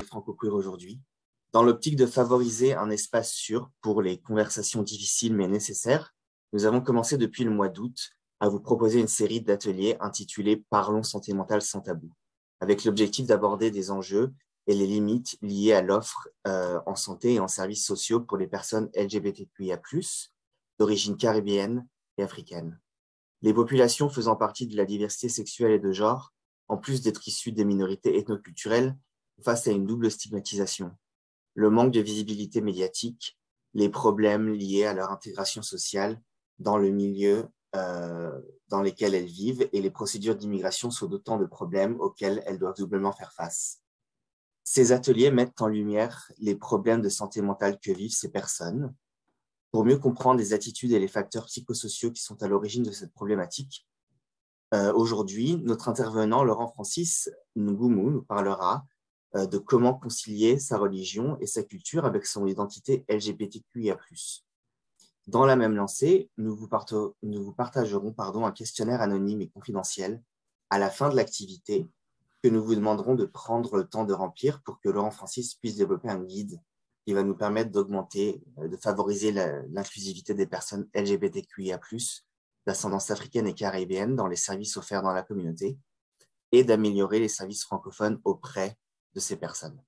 franco-queer aujourd'hui, dans l'optique de favoriser un espace sûr pour les conversations difficiles mais nécessaires, nous avons commencé depuis le mois d'août à vous proposer une série d'ateliers intitulés Parlons santé mentale sans tabou, avec l'objectif d'aborder des enjeux et les limites liées à l'offre euh, en santé et en services sociaux pour les personnes LGBTQIA+, d'origine caribéenne et africaine. Les populations faisant partie de la diversité sexuelle et de genre, en plus d'être issues des minorités ethnoculturelles, face à une double stigmatisation, le manque de visibilité médiatique, les problèmes liés à leur intégration sociale dans le milieu euh, dans lesquels elles vivent et les procédures d'immigration sont d'autant de problèmes auxquels elles doivent doublement faire face. Ces ateliers mettent en lumière les problèmes de santé mentale que vivent ces personnes. Pour mieux comprendre les attitudes et les facteurs psychosociaux qui sont à l'origine de cette problématique, euh, aujourd'hui, notre intervenant Laurent Francis Ngoumou, nous parlera euh, de comment concilier sa religion et sa culture avec son identité LGBTQIA+. Dans la même lancée, nous vous, partagerons pardon, un questionnaire anonyme et confidentiel à la fin de l'activité que nous vous demanderons de prendre le temps de remplir pour que Laurent Francis puisse développer un guide qui va nous permettre d'augmenter, euh, de favoriser l'inclusivité des personnes LGBTQIA+, d'ascendance africaine et caribéenne dans les services offerts dans la communauté et d'améliorer les services francophones auprès de ces personnes.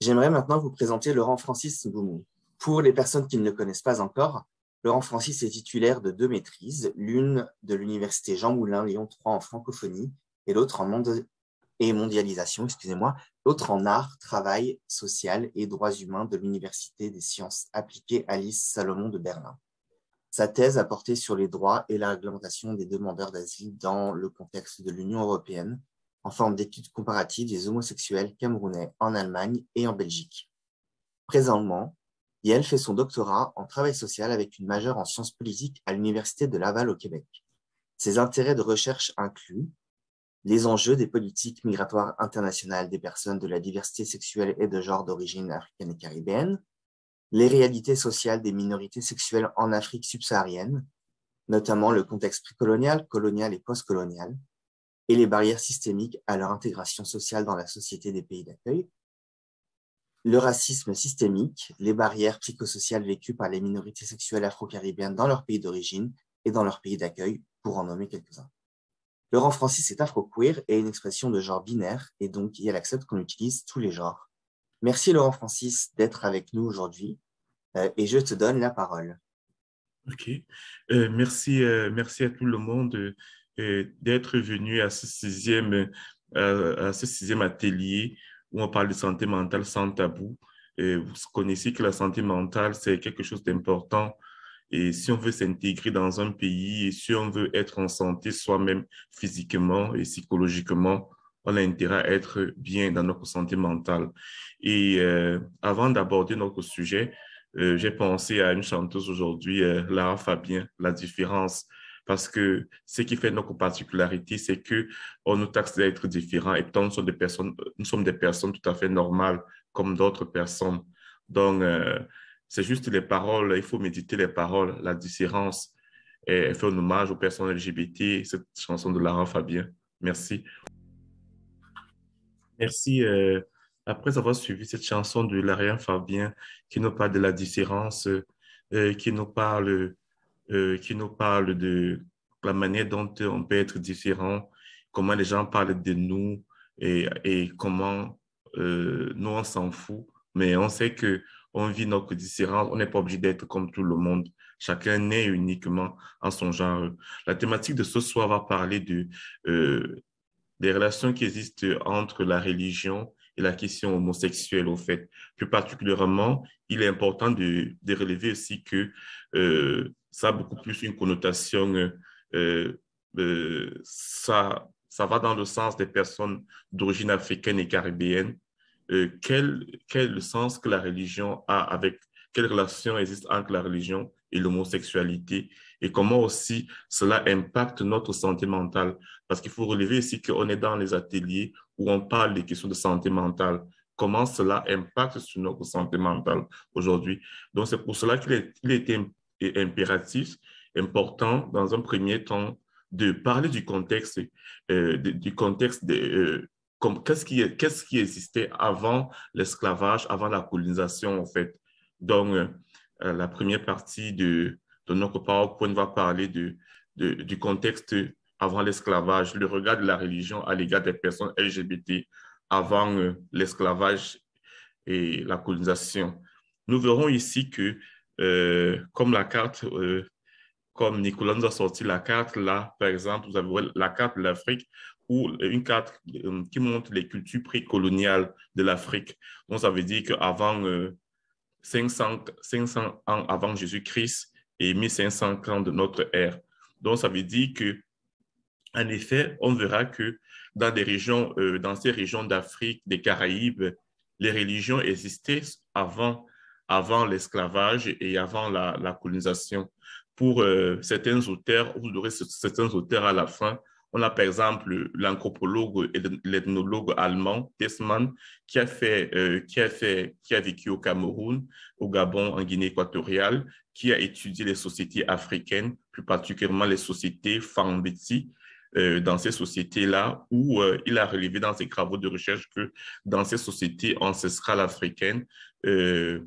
J'aimerais maintenant vous présenter Laurent Francis Ngoumou. Pour les personnes qui ne le connaissent pas encore, Laurent Francis est titulaire de deux maîtrises, l'une de l'université Jean Moulin Lyon 3 en francophonie et l'autre en mondialisation, excusez-moi, l'autre en art, travail social et droits humains de l'université des sciences appliquées Alice Salomon de Berlin. Sa thèse a porté sur les droits et la réglementation des demandeurs d'asile dans le contexte de l'Union européenne, en forme d'études comparatives des homosexuels camerounais en Allemagne et en Belgique. Présentement, Yel fait son doctorat en travail social avec une majeure en sciences politiques à l'Université de Laval au Québec. Ses intérêts de recherche incluent les enjeux des politiques migratoires internationales des personnes de la diversité sexuelle et de genre d'origine africaine et caribéenne, les réalités sociales des minorités sexuelles en Afrique subsaharienne, notamment le contexte précolonial, colonial et postcolonial, et les barrières systémiques à leur intégration sociale dans la société des pays d'accueil, le racisme systémique, les barrières psychosociales vécues par les minorités sexuelles afro-caribéennes dans leur pays d'origine et dans leur pays d'accueil, pour en nommer quelques-uns. Laurent Francis est afro-queer et une expression de genre binaire, et donc il accepte qu'on utilise tous les genres Merci Laurent Francis d'être avec nous aujourd'hui euh, et je te donne la parole. Ok, euh, merci, euh, merci à tout le monde d'être venu à ce sixième à ce sixième atelier où on parle de santé mentale sans tabou. vous connaissez que la santé mentale c'est quelque chose d'important et si on veut s'intégrer dans un pays et si on veut être en santé soi-même physiquement et psychologiquement, on a intérêt à être bien dans notre santé mentale. Et euh, avant d'aborder notre sujet, euh, j'ai pensé à une chanteuse aujourd'hui, euh, Lara Fabien, La Différence, parce que ce qui fait notre particularité, c'est que on nous taxe d'être différents et pourtant nous sommes des personnes, nous sommes des personnes tout à fait normales comme d'autres personnes. Donc, c'est juste les paroles, il faut méditer les paroles, la différence. Et faire un hommage aux personnes LGBT, cette chanson de Lara Fabien. Merci. Merci. Euh, après avoir suivi cette chanson de Larian Fabien qui nous parle de la différence, euh, qui nous parle, euh, qui nous parle de la manière dont on peut être différent, comment les gens parlent de nous et, comment nous on s'en fout, mais on sait que on vit notre différence, on n'est pas obligé d'être comme tout le monde. Chacun est uniquement en son genre. La thématique de ce soir va parler de des relations qui existent entre la religion et la question homosexuelle, au fait. Plus particulièrement, il est important de, de relever aussi que euh, ça a beaucoup plus une connotation, euh, euh, ça, ça va dans le sens des personnes d'origine africaine et caribéenne. quel, quel sens que la religion a avec, quelle relation existe entre la religion et l'homosexualité et comment aussi cela impacte notre santé mentale. Parce qu'il faut relever ici qu'on est dans les ateliers où on parle des questions de santé mentale. Comment cela impacte sur notre santé mentale aujourd'hui. Donc, c'est pour cela qu'il est, impératif, important, dans un premier temps, de parler du contexte, euh, du contexte de, euh, qu'est-ce qui, qu'est-ce qui, existait avant l'esclavage, avant la colonisation, en fait. Donc, euh, euh, la première partie de, de notre PowerPoint va parler de, du contexte avant l'esclavage, le regard de la religion à l'égard des personnes LGBT avant euh, l'esclavage et la colonisation. Nous verrons ici que, euh, comme la carte, comme Nicolas nous a sorti la carte, là, par exemple, vous avez la carte de l'Afrique, ou une carte qui montre les cultures précoloniales de l'Afrique. Donc, ça veut dire qu'avant 500, ans avant Jésus-Christ et 1500 ans de notre ère. Donc, ça veut dire que, en effet, on verra que dans, des régions, euh, dans ces régions d'Afrique, des Caraïbes, les religions existaient avant, avant l'esclavage et avant la, colonisation. Pour euh, certains auteurs, vous aurez certains auteurs à la fin on a par exemple l'anthropologue et l'ethnologue allemand Tessmann qui a fait, euh, fait, qui a vécu au Cameroun, au Gabon, en Guinée équatoriale, qui a étudié les sociétés africaines, plus particulièrement les sociétés Fambeti. Euh, dans ces sociétés-là, où euh, il a relevé dans ses travaux de recherche que dans ces sociétés ancestrales africaines, il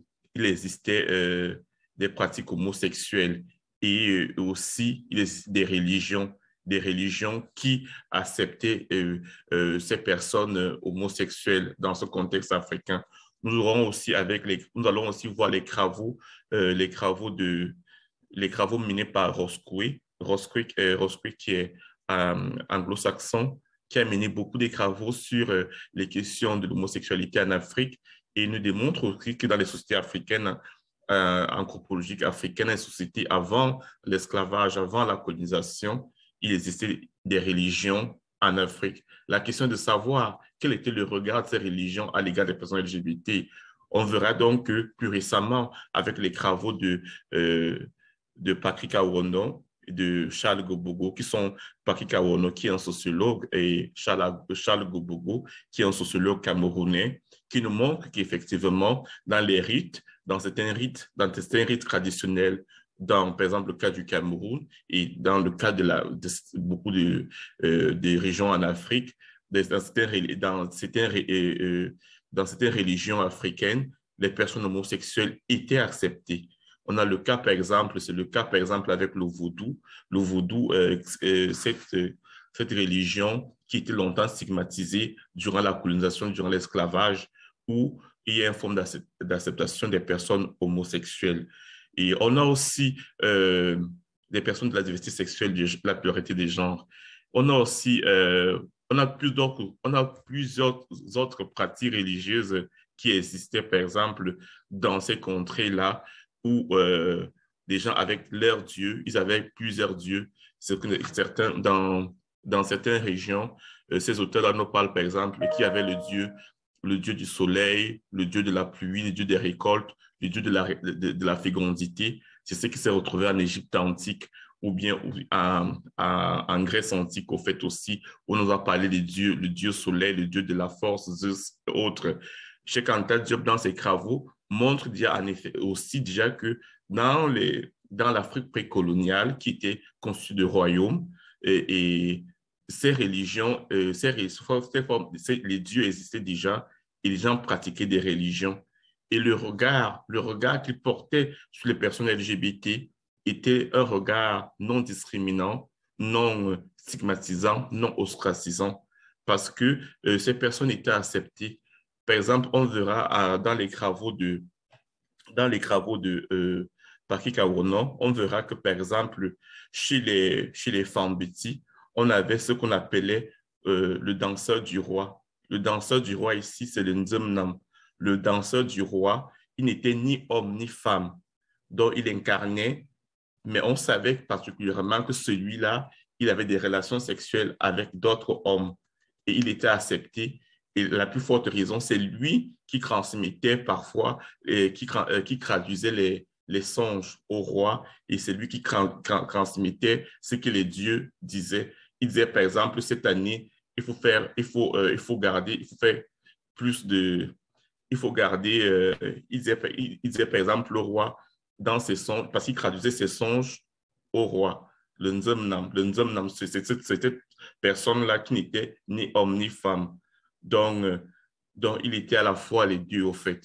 existait des pratiques homosexuelles et aussi des religions des religions qui acceptaient euh, euh, ces personnes euh, homosexuelles dans ce contexte africain. Nous, aurons aussi avec les, nous allons aussi voir les travaux, les travaux, de, les travaux menés par Rosquick, Roscoe, qui est anglo-saxon, qui a mené beaucoup de travaux sur les questions de l'homosexualité en Afrique et nous démontre aussi que dans les sociétés africaines, anthropologiques africaines, les sociétés avant l'esclavage, avant la colonisation, il existait des religions en Afrique. La question est de savoir quel était le regard de ces religions à l'égard des personnes LGBT. On verra donc que plus récemment, avec les travaux de, euh, de Patrick Awondo et de Charles Gobogo, qui sont Patrick Awondo, qui est un sociologue, et Charles, Charles Gobogo, qui est un sociologue camerounais, qui nous montre qu'effectivement, dans les rites, dans certains rites, dans certains rites traditionnels, dans, par exemple, le cas du Cameroun et dans le cas de, la, beaucoup de, euh, des régions en Afrique, dans certaines, dans, certaines, euh, euh, dans religions africaines, les personnes homosexuelles étaient acceptées. On a le cas, par exemple, c'est le cas, par exemple, avec le vaudou. Le vaudou, cette, cette religion qui était longtemps stigmatisée durant la colonisation, durant l'esclavage, où il y a une forme d'acceptation des personnes homosexuelles. Et on a aussi euh, des personnes de la diversité sexuelle, de la pluralité des genres. On a aussi, euh, on, a on a plusieurs autres pratiques religieuses qui existaient, par exemple, dans ces contrées-là, où euh, des gens avec leurs dieux, ils avaient plusieurs dieux. Certains, dans, dans certaines régions, ces auteurs-là nous parlent, par exemple, qui avaient le dieu le Dieu du soleil, le Dieu de la pluie, le Dieu des récoltes, le Dieu de la, de, la fécondité. C'est ce qui s'est retrouvé en Égypte antique ou bien en Grèce antique, au fait aussi, on nous a parlé des dieux, le dieu soleil, le dieu de la force, autres. Cheikh Anta Diop, dans ses travaux, montre déjà en effet aussi déjà que dans, les, dans l'Afrique précoloniale, qui était constituée de royaumes, et, ces religions, euh, les dieux existaient déjà, ils ont pratiquaient des religions. Et le regard, le regard qu'ils portaient sur les personnes LGBT était un regard non discriminant, non euh, stigmatisant, non ostracisant, parce que euh, ces personnes étaient acceptées. Par exemple, on verra dans les travaux de, dans les travaux de euh, Kawono, on verra que, par exemple, chez les, chez les on avait ce qu'on appelait euh, le danseur du roi. Le danseur du roi ici, c'est le nzumnam. Le danseur du roi, il n'était ni homme ni femme. Donc, il incarnait, mais on savait particulièrement que celui-là, il avait des relations sexuelles avec d'autres hommes et il était accepté. Et la plus forte raison, c'est lui qui transmettait parfois, et qui, euh, traduisait les, les songes au roi et c'est lui qui transmettait ce que les dieux disaient. Il disait, par exemple, cette année, il faut faire, il faut, euh, il faut garder, il faut faire plus de, il faut garder, euh, il, disait, il, disait, par exemple le roi dans ses songes, parce qu'il traduisait ses songes au roi, le Nzemnam. Le Nzemnam, c'était cette personne-là qui n'était ni homme ni femme. Donc, euh, donc, il était à la fois les dieux, au fait.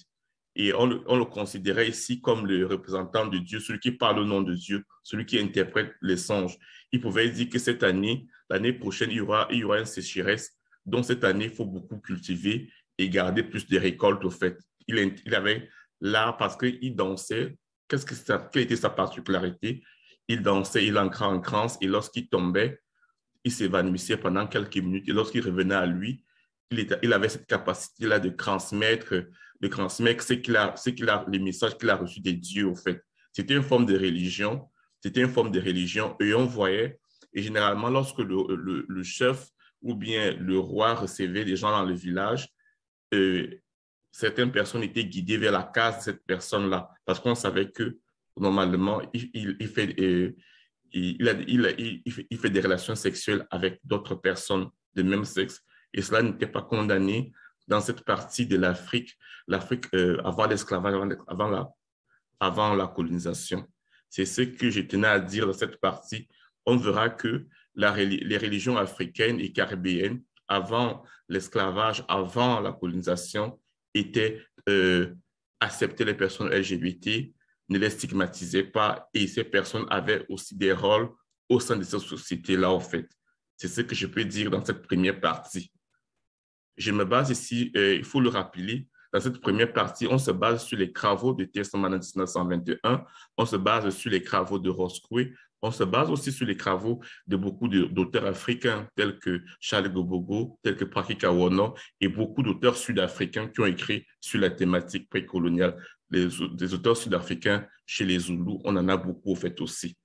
Et on on le considérait ici comme le représentant de Dieu, celui qui parle au nom de Dieu, celui qui interprète les songes. Il pouvait dire que cette année, L'année prochaine, il y, aura, il y aura une sécheresse. dont cette année, il faut beaucoup cultiver et garder plus de récoltes, au fait. Il, il avait l'art parce qu'il dansait. Qu'est-ce que quelle était sa particularité Il dansait, il ancrait en crance et lorsqu'il tombait, il s'évanouissait pendant quelques minutes et lorsqu'il revenait à lui, il, était, il avait cette capacité-là de transmettre, de transmettre ce qu'il a, ce les messages qu'il a reçus des dieux, au fait. C'était une forme de religion, c'était une forme de religion et on voyait et généralement, lorsque le, chef ou bien le roi recevait des gens dans le village, euh, certaines personnes étaient guidées vers la case de cette personne-là, parce qu'on savait que normalement, il, fait, euh, il, a, il, il fait des relations sexuelles avec d'autres personnes de même sexe. Et cela n'était pas condamné dans cette partie de l'Afrique, l'Afrique euh, avant l'esclavage, avant, avant, la, avant la colonisation. C'est ce que je tenais à dire dans cette partie on verra que les religions africaines et caribéennes, avant l'esclavage, avant la colonisation, étaient euh, acceptées les personnes LGBT, ne les stigmatisaient pas, et ces personnes avaient aussi des rôles au sein de ces sociétés là en fait. C'est ce que je peux dire dans cette première partie. Je me base ici, euh, il faut le rappeler, dans cette première partie, on se base sur les travaux de en 1921, on se base sur les travaux de Roscoe, on se base aussi sur les travaux de beaucoup d'auteurs africains tels que Charles Gobogo, tels que Prakika Kawono et beaucoup d'auteurs sud-africains qui ont écrit sur la thématique précoloniale. des auteurs sud-africains chez les Zoulous, on en a beaucoup fait aussi.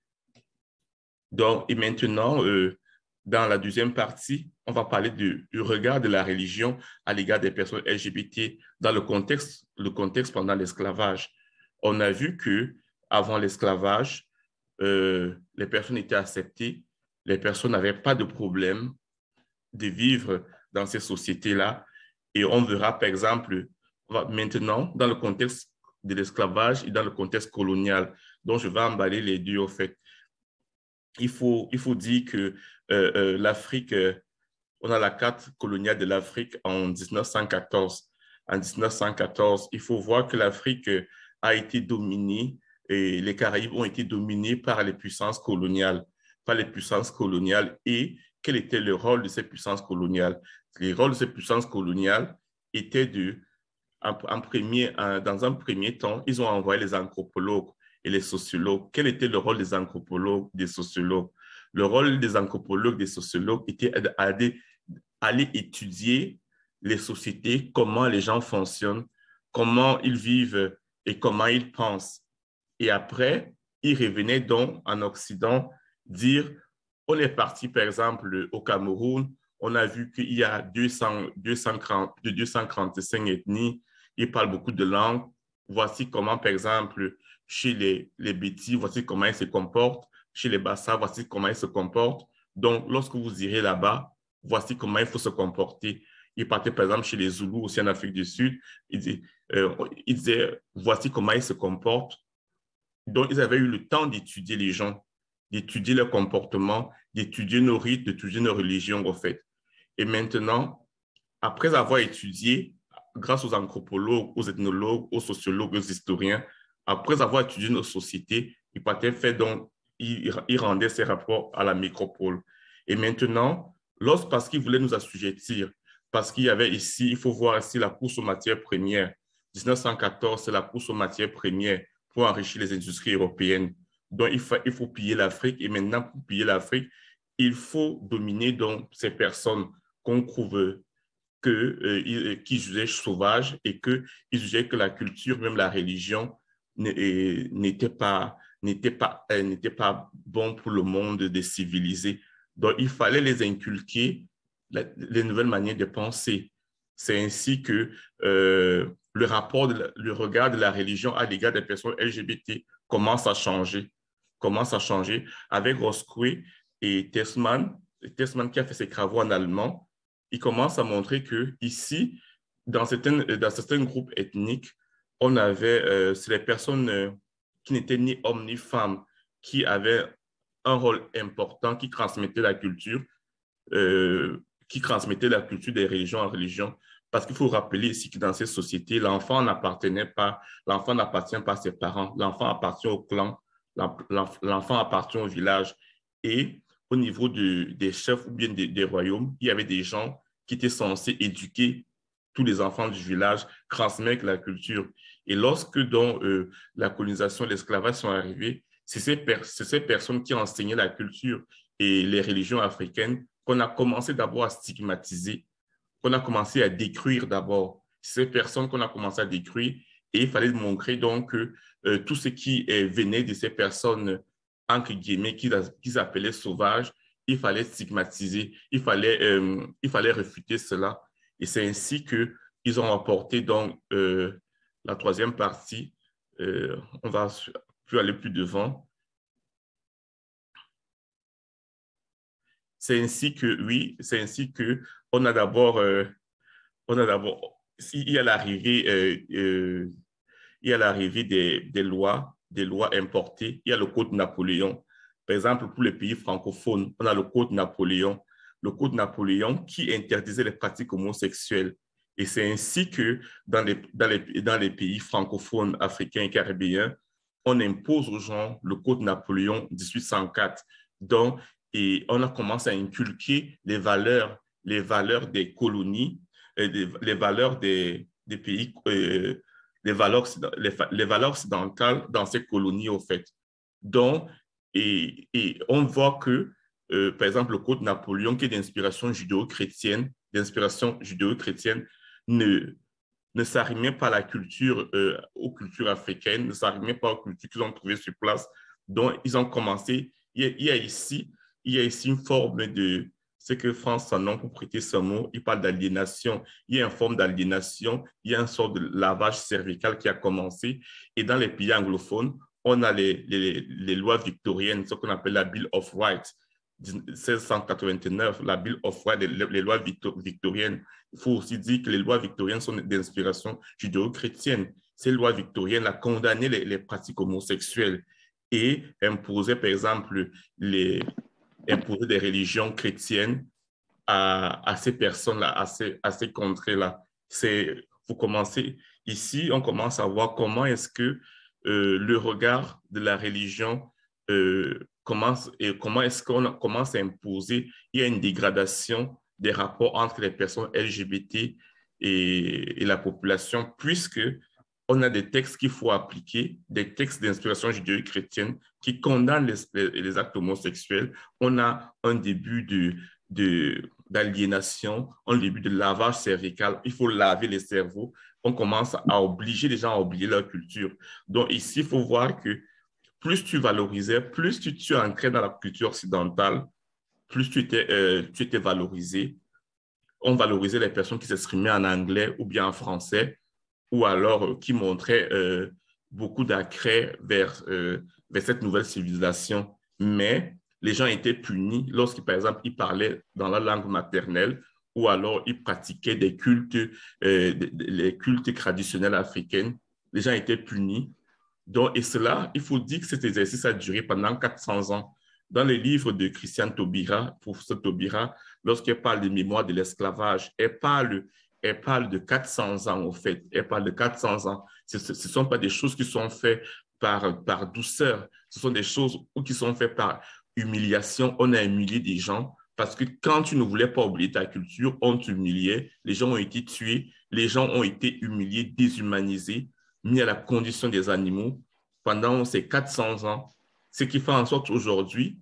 Donc, et maintenant, euh, dans la deuxième partie, on va parler du, du regard de la religion à l'égard des personnes LGBT dans le contexte, le contexte pendant l'esclavage. On a vu que avant l'esclavage, euh, les personnes étaient acceptées, les personnes n'avaient pas de problème de vivre dans ces sociétés-là. Et on verra, par exemple, maintenant, dans le contexte de l'esclavage et dans le contexte colonial, dont je vais emballer les deux, au fait. Il faut, il faut dire que euh, euh, l'Afrique, on a la carte coloniale de l'Afrique en 1914. En 1914, il faut voir que l'Afrique a été dominée et les Caraïbes ont été dominées par les puissances coloniales, par les puissances coloniales et quel était le rôle de ces puissances coloniales. Les rôles de ces puissances coloniales étaient de, en, premier, dans un premier temps, ils ont envoyé les anthropologues et les sociologues. Quel était le rôle des anthropologues, des sociologues Le rôle des anthropologues, des sociologues était d'aller étudier les sociétés, comment les gens fonctionnent, comment ils vivent et comment ils pensent et après, ils revenaient donc en Occident dire, on est parti par exemple au Cameroun, on a vu qu'il y a 200, 230, 235 ethnies, ils parlent beaucoup de langues. Voici comment, par exemple, chez les, les Bétis, voici comment ils se comportent. Chez les Bassa. voici comment ils se comportent. Donc, lorsque vous irez là-bas, voici comment il faut se comporter. Ils partaient, par exemple, chez les Zoulous aussi en Afrique du Sud. Ils disaient, il euh, voici comment ils se comportent. Donc, ils avaient eu le temps d'étudier les gens, d'étudier leur comportement, d'étudier nos rites, d'étudier nos religions, en fait. Et maintenant, après avoir étudié, grâce aux anthropologues, aux ethnologues, aux sociologues, aux historiens, après avoir étudié nos sociétés, ils partaient faire donc, ils, rendaient ces rapports à la métropole. Et maintenant, lorsque, parce qu'ils voulaient nous assujettir, parce qu'il y avait ici, il faut voir ici la course aux matières premières. 1914, c'est la course aux matières premières pour enrichir les industries européennes. Donc, il, faut piller l'Afrique. Et maintenant, pour piller l'Afrique, il faut dominer donc ces personnes qu'on trouve que, euh, euh, qui jugeaient sauvages et qu'ils jugeaient que la culture, même la religion, n'était pas, n'était pas, euh, n'était pas bon pour le monde des civilisés. Donc, il fallait les inculquer les nouvelles manières de penser. C'est ainsi que le rapport, le regard de la religion à l'égard des personnes LGBT commence à changer, commence à changer avec Roscoe et Tessman, Tessman qui a fait ses travaux en allemand, il commence à montrer que ici, dans certains, dans certains groupes ethniques, on avait, euh, c'est les personnes euh, qui n'étaient ni hommes ni femmes qui avaient un rôle important, qui transmettaient la culture, euh, qui transmettaient la culture des religions en religion. Parce qu'il faut rappeler ici que dans ces sociétés, l'enfant n'appartenait pas, l'enfant n'appartient pas à ses parents, l'enfant appartient au clan, l'enfant appartient au village. Et au niveau des chefs ou bien des, royaumes, il y avait des gens qui étaient censés éduquer tous les enfants du village, transmettre la culture. Et lorsque euh, la colonisation, et l'esclavage sont arrivés, c'est ces, ces personnes qui enseignaient la culture et les religions africaines qu'on a commencé d'abord à stigmatiser qu'on a commencé à décrire d'abord. Ces personnes qu'on a commencé à décrire et il fallait montrer donc que euh, tout ce qui euh, venait de ces personnes, entre guillemets, qu'ils appelaient sauvages, il fallait stigmatiser, il fallait, euh, il fallait réfuter cela. Et c'est ainsi qu'ils ont apporté donc la troisième partie. on va plus aller plus devant. C'est ainsi que, oui, c'est ainsi que on a d'abord, euh, on a d'abord, il y a l'arrivée, euh, euh, il y l'arrivée des, lois, des lois importées. Il y a le code Napoléon. Par exemple, pour les pays francophones, on a le code Napoléon, le code Napoléon qui interdisait les pratiques homosexuelles. Et c'est ainsi que dans les, dans les, pays francophones, africains et caribéens, on impose aux gens le code Napoléon 1804. Donc, et on a commencé à inculquer les valeurs les valeurs des colonies, et les valeurs des, pays, euh, les, valeurs, les, valeurs occidentales dans ces colonies, au fait. Donc, et, on voit que, euh, par exemple, le code Napoléon, qui est d'inspiration judéo-chrétienne, d'inspiration judéo-chrétienne, ne, ne s'arrimait pas à la culture, euh, aux cultures africaines, ne s'arrimait pas aux cultures qu'ils ont trouvées sur place. Donc, ils ont commencé, ici, il y a ici une forme de, c'est que France a pour prêter ce mot, il parle d'aliénation, il y a une forme d'aliénation, il y a une sorte de lavage cervical qui a commencé. Et dans les pays anglophones, on a les, les, lois victoriennes, ce qu'on appelle la Bill of Rights. 1689, la Bill of Rights, les, lois victoriennes. Il faut aussi dire que les lois victoriennes sont d'inspiration judéo-chrétienne. Ces lois victoriennes ont condamné les pratiques homosexuelles et imposé, par exemple, les, imposer des religions chrétiennes à, ces personnes-là, à ces, à ces contrées-là. C'est, vous commencez ici, on commence à voir comment est-ce que euh, le regard de la religion euh, commence et comment est-ce qu'on commence à imposer. Il y a une dégradation des rapports entre les personnes LGBT et, et la population, puisque on a des textes qu'il faut appliquer, des textes d'inspiration judéo-chrétienne qui condamnent les, actes homosexuels. On a un début de, d'aliénation, un début de lavage cervical. Il faut laver les cerveaux. On commence à obliger les gens à oublier leur culture. Donc ici, il faut voir que plus tu valorisais, plus tu, tu dans la culture occidentale, plus tu euh, tu étais valorisé. On valorisait les personnes qui s'exprimaient en anglais ou bien en français ou alors euh, qui montrait euh, beaucoup d'accès vers, euh, vers cette nouvelle civilisation. Mais les gens étaient punis lorsqu'ils, par exemple, ils parlaient dans la langue maternelle ou alors ils pratiquaient des cultes, les cultes traditionnels africains. Les gens étaient punis. Donc, et cela, il faut dire que cet exercice a duré pendant 400 ans. Dans les livres de Christiane Taubira, professeur Taubira, lorsqu'elle parle des mémoires de l'esclavage, elle parle elle parle de 400 ans, au fait. Elle parle de 400 ans. Ce ne sont pas des choses qui sont faites par, par douceur. Ce sont des choses qui sont faites par humiliation. On a humilié des gens parce que quand tu ne voulais pas oublier ta culture, on t'humiliait. Les gens ont été tués. Les gens ont été humiliés, déshumanisés, mis à la condition des animaux pendant ces 400 ans. Ce qui fait en sorte aujourd'hui,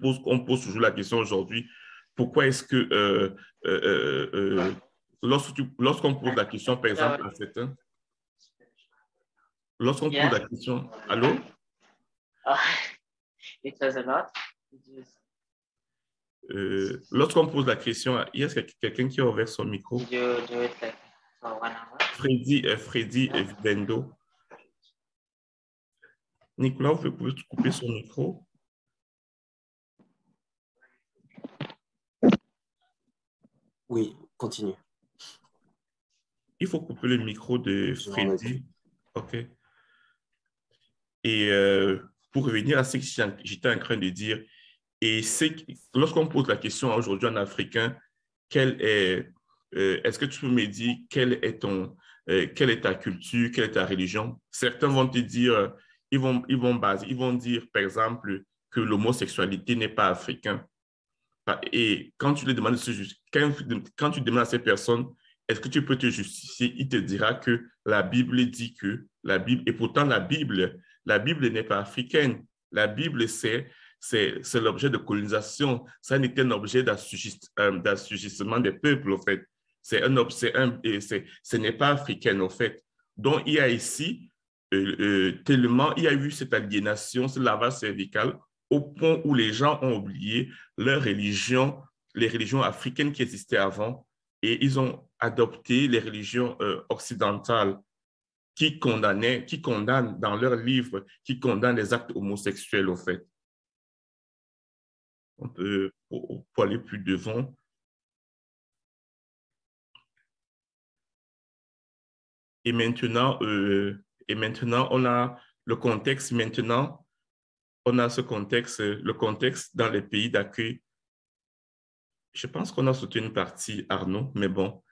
qu'on pose toujours la question aujourd'hui, pourquoi est-ce que euh, euh, euh, lorsqu'on pose la question, par ah, exemple, à certains, hein. lorsqu'on pose la question, allô? Ah, it a lot. Euh, lorsqu'on pose la question, Est-ce qu'il y a quelqu'un qui a ouvert son micro. Freddy, et euh, Freddy yeah. et Nicolas, vous pouvez couper son micro. Oui, continue. Il faut couper le micro de Freddy. OK. Et euh, pour revenir à ce que j'étais en train de dire, et c'est lorsqu'on pose la question aujourd'hui en africain, est, euh, est-ce que tu peux me dire quelle est ton, euh, quelle est ta culture, quelle est ta religion Certains vont te dire, ils vont, ils vont baser, ils vont dire par exemple que l'homosexualité n'est pas africain. Et quand tu les demandes, quand tu demandes à ces personnes est-ce que tu peux te justifier Il te dira que la Bible dit que, la Bible, et pourtant la Bible, la Bible n'est pas africaine. La Bible, c'est c'est l'objet de colonisation. Ça n'était un objet d'assujettissement euh, des peuples, en fait. C'est un ce n'est pas africaine en fait. Donc, il y a ici euh, euh, tellement, il y a eu cette aliénation, ce lavage cervical, au point où les gens ont oublié leur religion, les religions africaines qui existaient avant, et ils ont adopté les religions euh, occidentales qui, condamnaient, qui condamnent dans leurs livres, qui condamnent les actes homosexuels, au fait. On peut, aller plus devant. Et maintenant, euh, et maintenant, on a le contexte, maintenant, on a ce contexte, le contexte dans les pays d'accueil je pense qu'on a sauté une partie Arnaud, mais bon.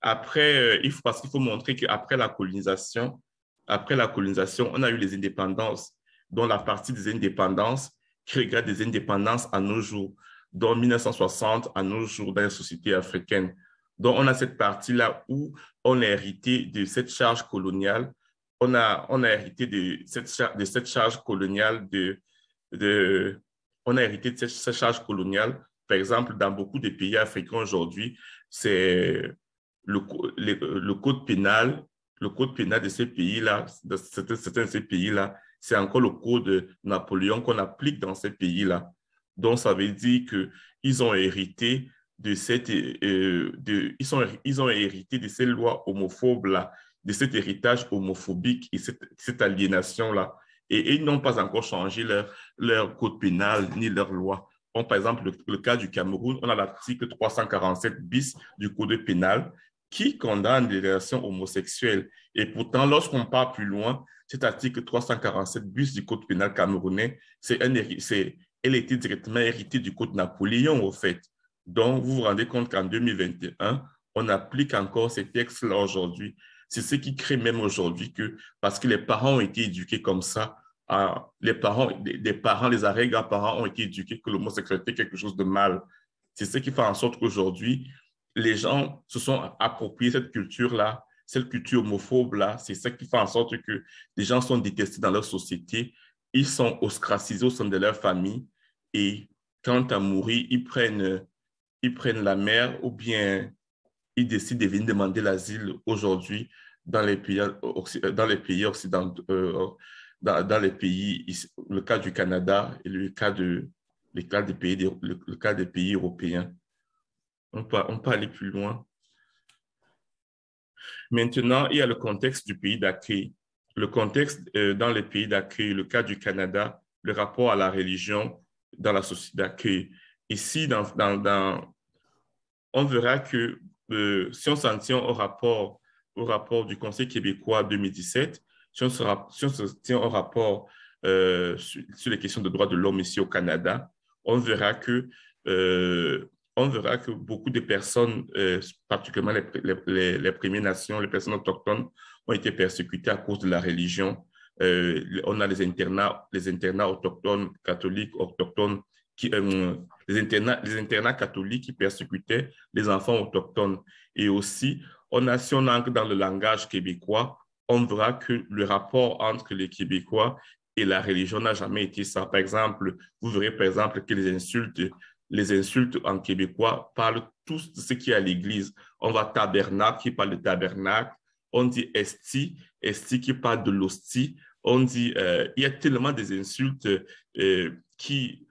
Après, euh, il faut, parce qu'il faut montrer qu'après la colonisation, après la colonisation, on a eu les indépendances, dont la partie des indépendances qui des indépendances à nos jours, dont 1960 à nos jours dans les sociétés africaines. Donc, on a cette partie-là où on a hérité de cette charge coloniale, on a, on a hérité de cette, coloniale, de, on a hérité de cette charge coloniale par exemple, dans beaucoup de pays africains aujourd'hui, c'est le, code pénal, le code pénal de ces pays-là, ces pays-là, c'est encore le code Napoléon qu'on applique dans ces pays-là. Donc, ça veut dire qu'ils ont hérité de cette, euh, ils, ils ont hérité de ces lois homophobes-là, de cet héritage homophobique et cette, cette aliénation-là. Et, ils n'ont pas encore changé leur, leur code pénal ni leur loi par exemple, le, cas du Cameroun, on a l'article 347 bis du Code pénal qui condamne les relations homosexuelles. Et pourtant, lorsqu'on part plus loin, cet article 347 bis du Code pénal camerounais, c'est un, elle était directement héritée du Code Napoléon, au fait. Donc, vous vous rendez compte qu'en 2021, on applique encore ces textes-là aujourd'hui. C'est ce qui crée même aujourd'hui que, parce que les parents ont été éduqués comme ça, ah, les parents, des, parents, les arrière-grands-parents ont été éduqués que l'homosexualité est quelque chose de mal. C'est ce qui fait en sorte qu'aujourd'hui, les gens se sont appropriés cette culture-là, cette culture homophobe-là. C'est ça qui fait en sorte que les gens sont détestés dans leur société. Ils sont ostracisés au sein de leur famille. Et quand à mourir, ils prennent, ils prennent la mer ou bien ils décident de venir demander l'asile aujourd'hui dans les pays, dans les pays occidentaux, euh, dans, les pays, le cas du Canada et le cas, de, le cas des, pays, le, cas des pays européens. On peut, on peut aller plus loin. Maintenant, il y a le contexte du pays d'accueil. Le contexte euh, dans les pays d'accueil, le cas du Canada, le rapport à la religion dans la société d'accueil. Ici, dans, dans, on verra que euh, si on s'en tient au rapport, au rapport du Conseil québécois 2017, si on se, tient au rapport sur, les questions de droits de l'homme ici au Canada, on verra que, euh, on verra que beaucoup de personnes, euh, particulièrement les, les, Premières Nations, les personnes autochtones, ont été persécutées à cause de la religion. Euh, on a les internats, les internats autochtones, catholiques, autochtones, qui, les, internats, les internats catholiques qui persécutaient les enfants autochtones. Et aussi, on a, si on dans le langage québécois, on verra que le rapport entre les Québécois et la religion n'a jamais été ça. Par exemple, vous verrez par exemple que les insultes, les insultes en québécois parlent tous de ce qui est à l'Église. On va tabernacle qui parle de tabernacle, on dit esti, esti qui parle de l'hostie. On dit, euh, il y a tellement des insultes euh, qui,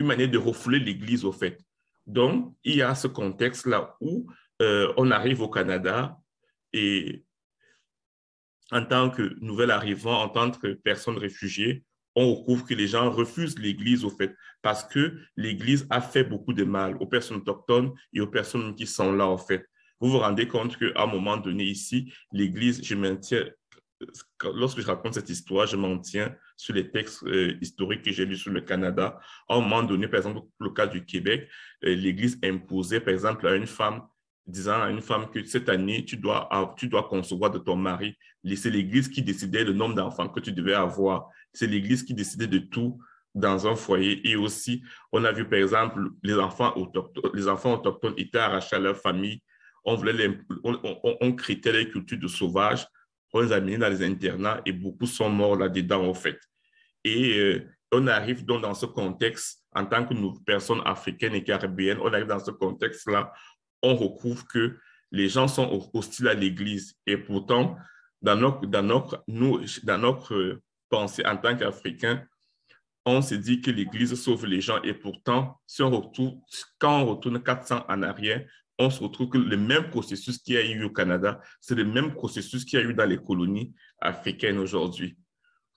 une manière de refouler l'Église au fait. Donc, il y a ce contexte-là où euh, on arrive au Canada et en tant que nouvel arrivant, en tant que personne réfugiée, on recouvre que les gens refusent l'Église, au fait, parce que l'Église a fait beaucoup de mal aux personnes autochtones et aux personnes qui sont là, en fait. Vous vous rendez compte qu'à un moment donné, ici, l'Église, je maintiens, lorsque je raconte cette histoire, je m'en tiens sur les textes euh, historiques que j'ai lus sur le Canada. À un moment donné, par exemple, le cas du Québec, euh, l'Église imposait, par exemple, à une femme disant à une femme que cette année, tu dois, tu dois concevoir de ton mari. C'est l'Église qui décidait le nombre d'enfants que tu devais avoir. C'est l'Église qui décidait de tout dans un foyer. Et aussi, on a vu, par exemple, les enfants autochtones, les enfants autochtones étaient arrachés à leur famille. On, voulait les, on, critait les cultures de sauvages. On les a dans les internats et beaucoup sont morts là-dedans, en fait. Et euh, on arrive donc dans ce contexte, en tant que nous, personnes africaines et caribéennes, on arrive dans ce contexte-là on recouvre que les gens sont hostiles à l'Église. Et pourtant, dans notre, dans notre, nous, dans notre euh, pensée en tant qu'Africains, on se dit que l'Église sauve les gens. Et pourtant, quand on retourne 400 en arrière, on se retrouve que le même processus qu'il y a eu au Canada, c'est le même processus qu'il y a eu dans les colonies africaines aujourd'hui,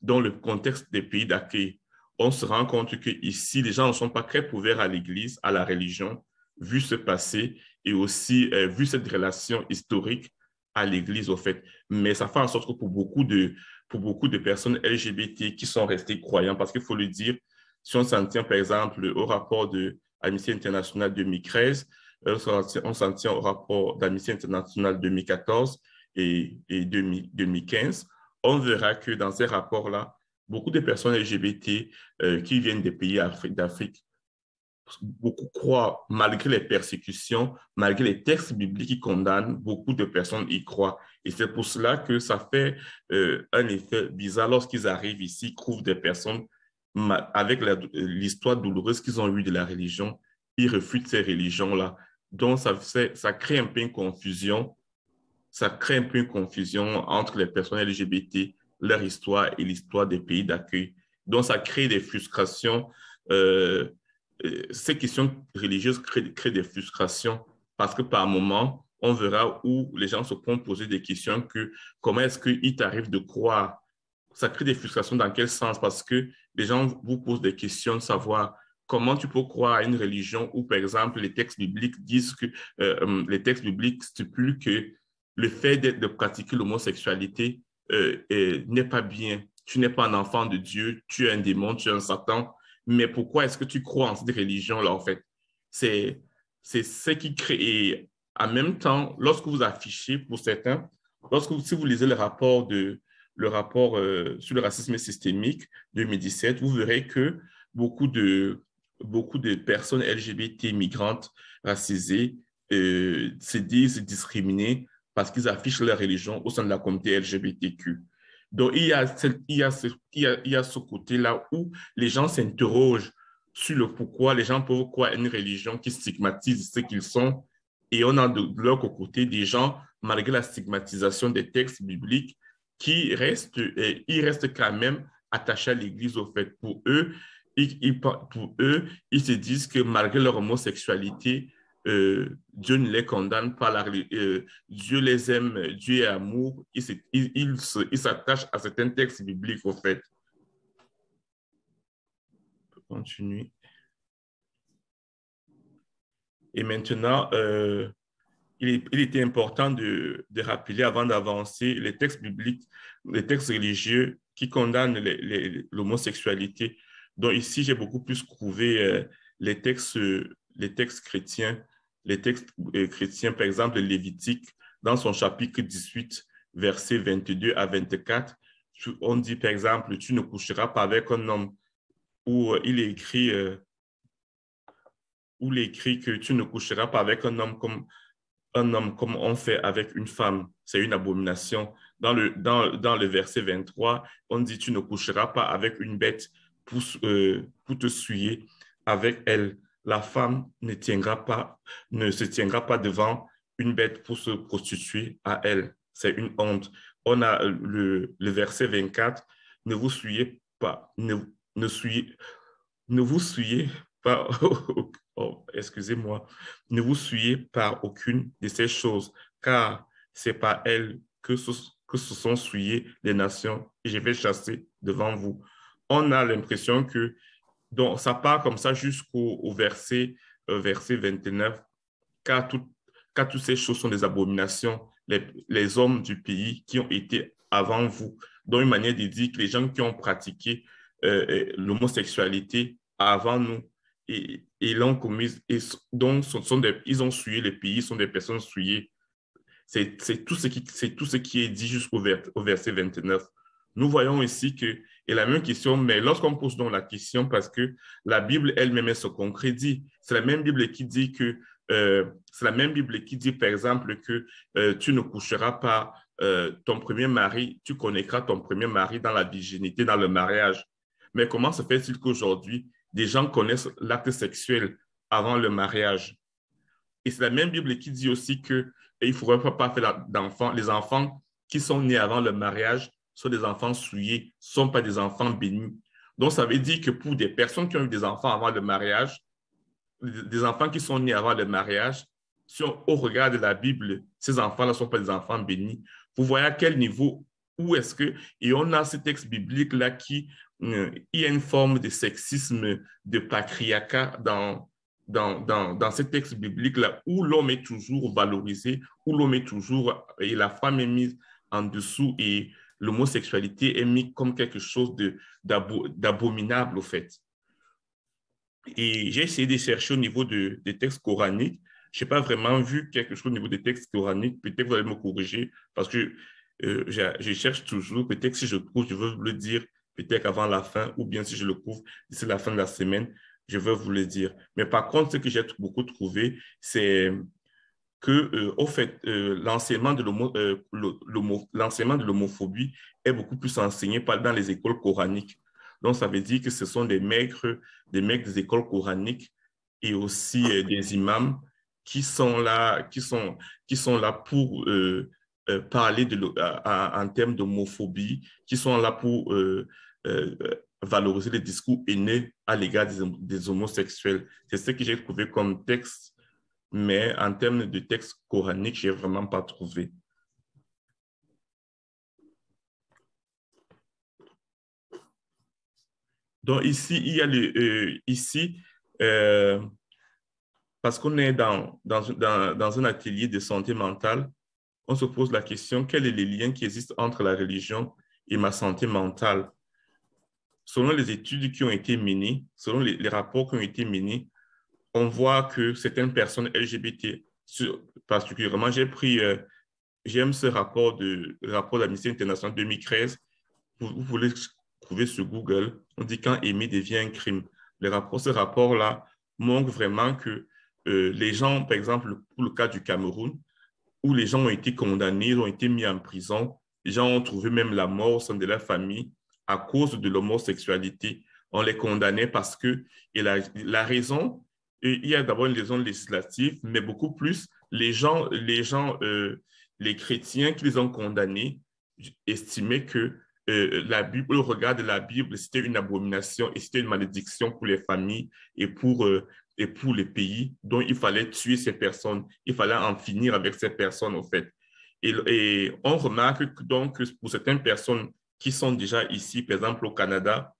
dans le contexte des pays d'accueil. On se rend compte que ici, les gens ne sont pas très ouverts à l'Église, à la religion, vu ce passé et aussi euh, vu cette relation historique à l'Église, au fait. Mais ça fait en sorte que pour beaucoup de, pour beaucoup de personnes LGBT qui sont restées croyantes, parce qu'il faut le dire, si on s'en tient par exemple au rapport de Amnesty International 2013, euh, on s'en tient au rapport d'Amnesty International 2014 et, 2015, on verra que dans ces rapports-là, beaucoup de personnes LGBT euh, qui viennent des pays d'Afrique beaucoup croient, malgré les persécutions, malgré les textes bibliques qui condamnent, beaucoup de personnes y croient. Et c'est pour cela que ça fait euh, un effet bizarre lorsqu'ils arrivent ici, trouvent des personnes avec l'histoire douloureuse qu'ils ont eue de la religion, ils refutent ces religions-là. Donc, ça, ça crée un peu une confusion. Ça crée un peu une confusion entre les personnes LGBT, leur histoire et l'histoire des pays d'accueil. Donc, ça crée des frustrations. Euh, ces questions religieuses créent, des frustrations parce que par moment, on verra où les gens se font poser des questions que comment est-ce qu'il t'arrive de croire Ça crée des frustrations dans quel sens Parce que les gens vous posent des questions de savoir comment tu peux croire à une religion où, par exemple, les textes bibliques disent que euh, euh, les textes bibliques stipulent que le fait de, pratiquer l'homosexualité euh, n'est pas bien. Tu n'es pas un enfant de Dieu, tu es un démon, tu es un Satan mais pourquoi est-ce que tu crois en cette religion-là, en fait C'est ce qui crée. Et en même temps, lorsque vous affichez, pour certains, lorsque si vous lisez le rapport, de, le rapport euh, sur le racisme systémique 2017, vous verrez que beaucoup de, beaucoup de personnes LGBT migrantes racisées euh, se disent discriminées parce qu'ils affichent leur religion au sein de la communauté LGBTQ. Donc, il y a, ce, côté-là où les gens s'interrogent sur le pourquoi, les gens pourquoi une religion qui stigmatise ce qu'ils sont. Et on a de, l'autre côté des gens, malgré la stigmatisation des textes bibliques, qui restent, et quand même attachés à l'Église au fait. Pour eux, pour eux, ils se disent que malgré leur homosexualité, euh, Dieu ne les condamne pas, euh, Dieu les aime, Dieu est amour, il s'attache il, à certains textes bibliques au fait. On continuer. Et maintenant, euh, il, était important de, de rappeler avant d'avancer les textes bibliques, les textes religieux qui condamnent l'homosexualité. Donc ici, j'ai beaucoup plus trouvé les textes les textes chrétiens, les textes euh, chrétiens, par exemple le Lévitique, dans son chapitre 18, versets 22 à 24, on dit par exemple, tu ne coucheras pas avec un homme, Ou euh, il écrit, euh, où il que tu ne coucheras pas avec un homme comme un homme comme on fait avec une femme, c'est une abomination. Dans le, dans, le verset 23, on dit, tu ne coucheras pas avec une bête pour, pour te suyer avec elle la femme ne, tiendra pas, ne se tiendra pas devant une bête pour se prostituer à elle. C'est une honte. On a le, verset 24, ne vous suyez pas, ne, ne, ne vous souillez pas, excusez-moi, ne vous souillez pas aucune de ces choses, car c'est par elles que se, que se sont souillées les nations, et je vais chasser devant vous. On a l'impression que donc, ça part comme ça jusqu'au verset, euh, verset 29. Car, tout, car, toutes ces choses sont des abominations, les, les, hommes du pays qui ont été avant vous. dont une manière de dire que les gens qui ont pratiqué euh, euh, l'homosexualité avant nous, et, et l'ont commise, et donc sont, ils ont souillé le pays, sont des personnes souillées. C'est tout, ce qui, tout ce qui est dit jusqu'au au verset 29. Nous voyons ici que et la même question, mais lorsqu'on pose donc la question, parce que la Bible elle-même se concrétise, c'est la même Bible qui dit que, euh, c'est la même Bible qui dit, par exemple, que euh, tu ne coucheras pas euh, ton premier mari, tu connaîtras ton premier mari dans la virginité, dans le mariage. Mais comment se fait-il qu'aujourd'hui, des gens connaissent l'acte sexuel avant le mariage? Et c'est la même Bible qui dit aussi qu'il ne faudrait pas faire d'enfants, les enfants qui sont nés avant le mariage sont des enfants souillés, ne sont pas des enfants bénis. Donc, ça veut dire que pour des personnes qui ont eu des enfants avant le mariage, des enfants qui sont nés avant le mariage, si au regard de la Bible, ces enfants-là ne sont pas des enfants bénis. Vous voyez à quel niveau, où est-ce que... Et on a ce texte biblique-là qui... Euh, il y a une forme de sexisme, de patriarcat dans, dans, dans ce texte biblique-là, où l'homme est toujours valorisé, où l'homme est toujours... Et la femme est mise en dessous et l'homosexualité est mise comme quelque chose d'abominable, au fait. Et j'ai essayé de chercher au niveau de, des textes coraniques. Je n'ai pas vraiment vu quelque chose au niveau des textes coraniques. Peut-être vous allez me corriger parce que euh, je, cherche toujours. Peut-être si je trouve, je veux vous le dire peut-être avant la fin ou bien si je le trouve c'est la fin de la semaine, je veux vous le dire. Mais par contre, ce que j'ai beaucoup trouvé, c'est que, euh, au fait, euh, euh, l'enseignement de l'homophobie est beaucoup plus enseigné dans les écoles coraniques. Donc, ça veut dire que ce sont des maîtres, des maîtres des écoles coraniques et aussi des imams qui sont là, qui sont, qui sont là pour parler de, en termes d'homophobie, qui sont là pour valoriser les discours haineux à l'égard des, des homosexuels. C'est ce que j'ai trouvé comme texte mais en termes de texte coranique, je n'ai vraiment pas trouvé. Donc ici, il y a le, euh, ici euh, parce qu'on est dans, dans, dans, dans, un atelier de santé mentale, on se pose la question, quel est le lien qui existe entre la religion et ma santé mentale Selon les études qui ont été menées, selon les rapports qui ont été menés, on voit que certaines personnes LGBT, particulièrement, j'ai pris, euh, j'aime ce rapport de rapport d'Amnesty International 2013. Vous, voulez pouvez trouver sur Google. On dit quand aimer devient un crime. Le rapport, ce rapport-là montre vraiment que euh, les gens, par exemple, pour le cas du Cameroun, où les gens ont été condamnés, ont été mis en prison, les gens ont trouvé même la mort au sein de la famille à cause de l'homosexualité. On les condamnait parce que et la raison il y a d'abord une liaison législative, mais beaucoup plus les gens, les gens, euh, les chrétiens qui les ont condamnés estimaient que euh, la Bible, le regard de la Bible, c'était une abomination et c'était une malédiction pour les familles et pour, euh, et pour les pays. Donc, il fallait tuer ces personnes, il fallait en finir avec ces personnes, en fait. Et, et on remarque donc que pour certaines personnes qui sont déjà ici, par exemple au Canada,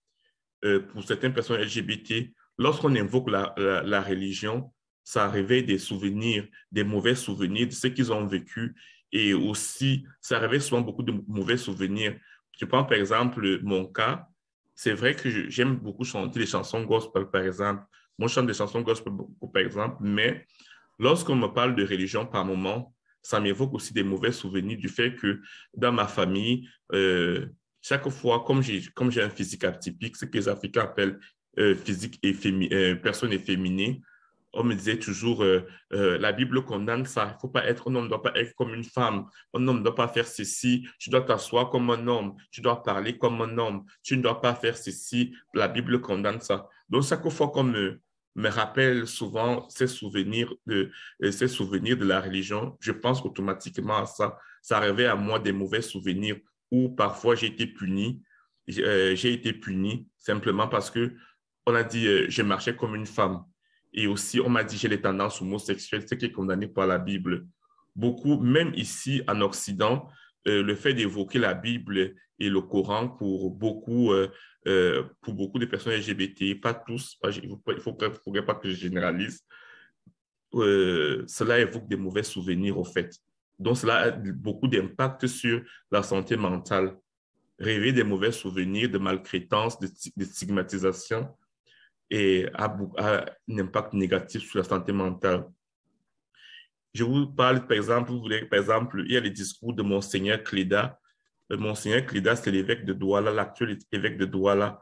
pour certaines personnes LGBT, lorsqu'on invoque la, religion, ça réveille des souvenirs, des mauvais souvenirs de ce qu'ils ont vécu et aussi, ça réveille souvent beaucoup de mauvais souvenirs. Je prends par exemple mon cas. C'est vrai que j'aime beaucoup chanter des chansons gospel, par exemple. Moi, je chante des chansons gospel, par exemple, mais lorsqu'on me parle de religion par moment, ça m'évoque aussi des mauvais souvenirs du fait que dans ma famille, euh, chaque fois, comme j'ai un physique atypique, ce que les Africains appellent euh, physique et fémi euh, personne efféminée, on me disait toujours, euh, la Bible condamne ça, il faut pas être, un homme ne doit pas être comme une femme, un homme ne doit pas faire ceci, tu dois t'asseoir comme un homme, tu dois parler comme un homme, tu ne dois pas faire ceci, la Bible condamne ça. Donc chaque fois qu'on me, me rappelle souvent ces souvenirs, de, ces souvenirs de la religion, je pense automatiquement à ça. Ça arrivait à moi des mauvais souvenirs où parfois j'ai été puni, j'ai été puni simplement parce que on a dit euh, je marchais comme une femme. Et aussi, on m'a dit j'ai les tendances homosexuelles, ce qui est condamné par la Bible. Beaucoup, même ici en Occident, euh, le fait d'évoquer la Bible et le Coran pour beaucoup, euh, pour beaucoup de personnes LGBT, pas tous, il ne faut, pas que je généralise, cela évoque des mauvais souvenirs au fait. Donc, cela a beaucoup d'impact sur la santé mentale. Rêver des mauvais souvenirs, de maltraitance, de stigmatisation, et a, un impact négatif sur la santé mentale. Je vous parle, par exemple, vous par exemple, il y a les discours de Monseigneur Cléda. Euh, Monseigneur Cléda, c'est l'évêque de Douala, l'actuel évêque de Douala.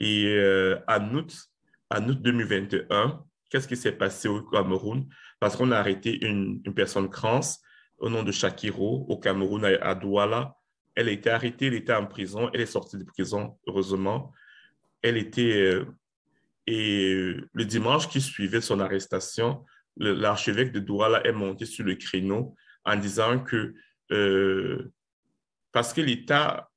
Et euh, en, août, en août 2021, qu'est-ce qui s'est passé au Cameroun? Parce qu'on a arrêté une, personne trans au nom de Shakiro au Cameroun, à, Douala. Elle a été arrêtée, elle était en prison, elle est sortie de prison, heureusement. Elle était, euh, et euh, le dimanche qui suivait son arrestation, l'archevêque de Douala est monté sur le créneau en disant que euh, parce que l'État,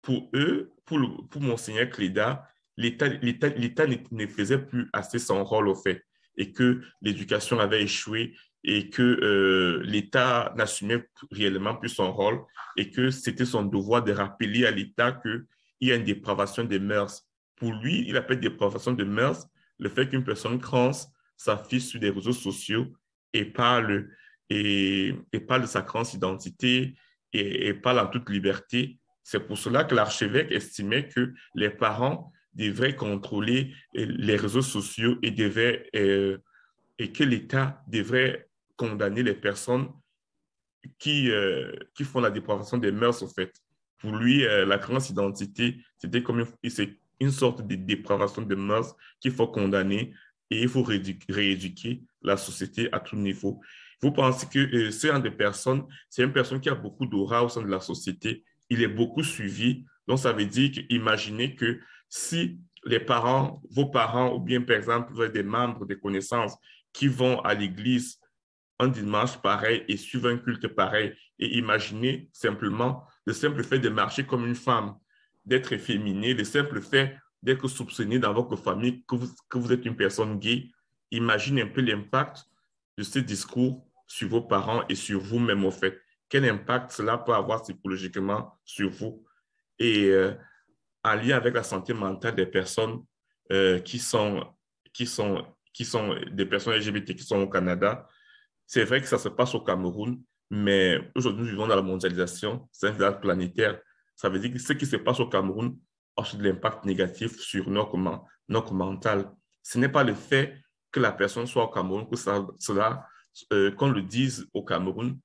pour eux, pour, pour Monseigneur Cléda, l'État ne, faisait plus assez son rôle au fait et que l'éducation avait échoué et que euh, l'État n'assumait réellement plus son rôle et que c'était son devoir de rappeler à l'État qu'il y a une dépravation des mœurs pour lui, il appelle dépravation de mœurs le fait qu'une personne trans s'affiche sur des réseaux sociaux et parle, et, et parle de sa transidentité et, et parle en toute liberté. C'est pour cela que l'archevêque estimait que les parents devraient contrôler euh, les réseaux sociaux et, euh, et que l'État devrait condamner les personnes qui, euh, qui font la dépravation des mœurs, au fait. Pour lui, la la transidentité, c'était comme, une, une sorte de dépravation de mœurs qu'il faut condamner et il faut rééduquer la société à tout niveau. Vous pensez que euh, c'est une personne qui a beaucoup d'aura au sein de la société, il est beaucoup suivi. Donc, ça veut dire que, imaginez que si les parents, vos parents, ou bien par exemple, des membres, des connaissances qui vont à l'église un dimanche pareil et suivent un culte pareil, et imaginez simplement le simple fait de marcher comme une femme d'être efféminé, le simple fait d'être soupçonné dans votre famille que vous, êtes une personne gay, imagine un peu l'impact de ces discours sur vos parents et sur vous-même, au fait. Quel impact cela peut avoir psychologiquement sur vous et euh, en lien avec la santé mentale des personnes euh, qui, sont, qui, sont, qui sont des personnes LGBT qui sont au Canada. C'est vrai que ça se passe au Cameroun, mais aujourd'hui, nous vivons dans la mondialisation, c'est un village planétaire. Ça veut dire que ce qui se passe au Cameroun a aussi de l'impact négatif sur notre, notre mental. Ce n'est pas le fait que la personne soit au Cameroun, que cela, euh, qu'on le dise au Cameroun,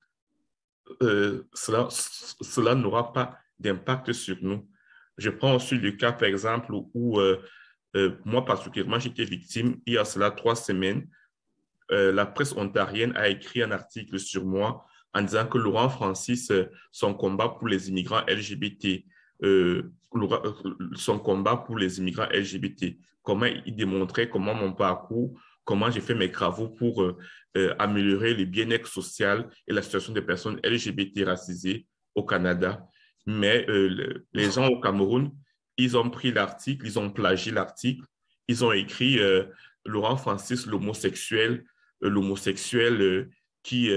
euh, cela, n'aura pas d'impact sur nous. Je prends aussi le cas, par exemple, où euh, moi particulièrement, j'étais victime il y a cela trois semaines. la presse ontarienne a écrit un article sur moi en disant que Laurent Francis, euh, son combat pour les immigrants LGBT, euh, euh, son combat pour les immigrants LGBT, comment il démontrait comment mon parcours, comment j'ai fait mes travaux pour améliorer le bien-être social et la situation des personnes LGBT racisées au Canada. Mais les gens au Cameroun, ils ont pris l'article, ils ont plagié l'article, ils ont écrit Laurent Francis, l'homosexuel, l'homosexuel qui,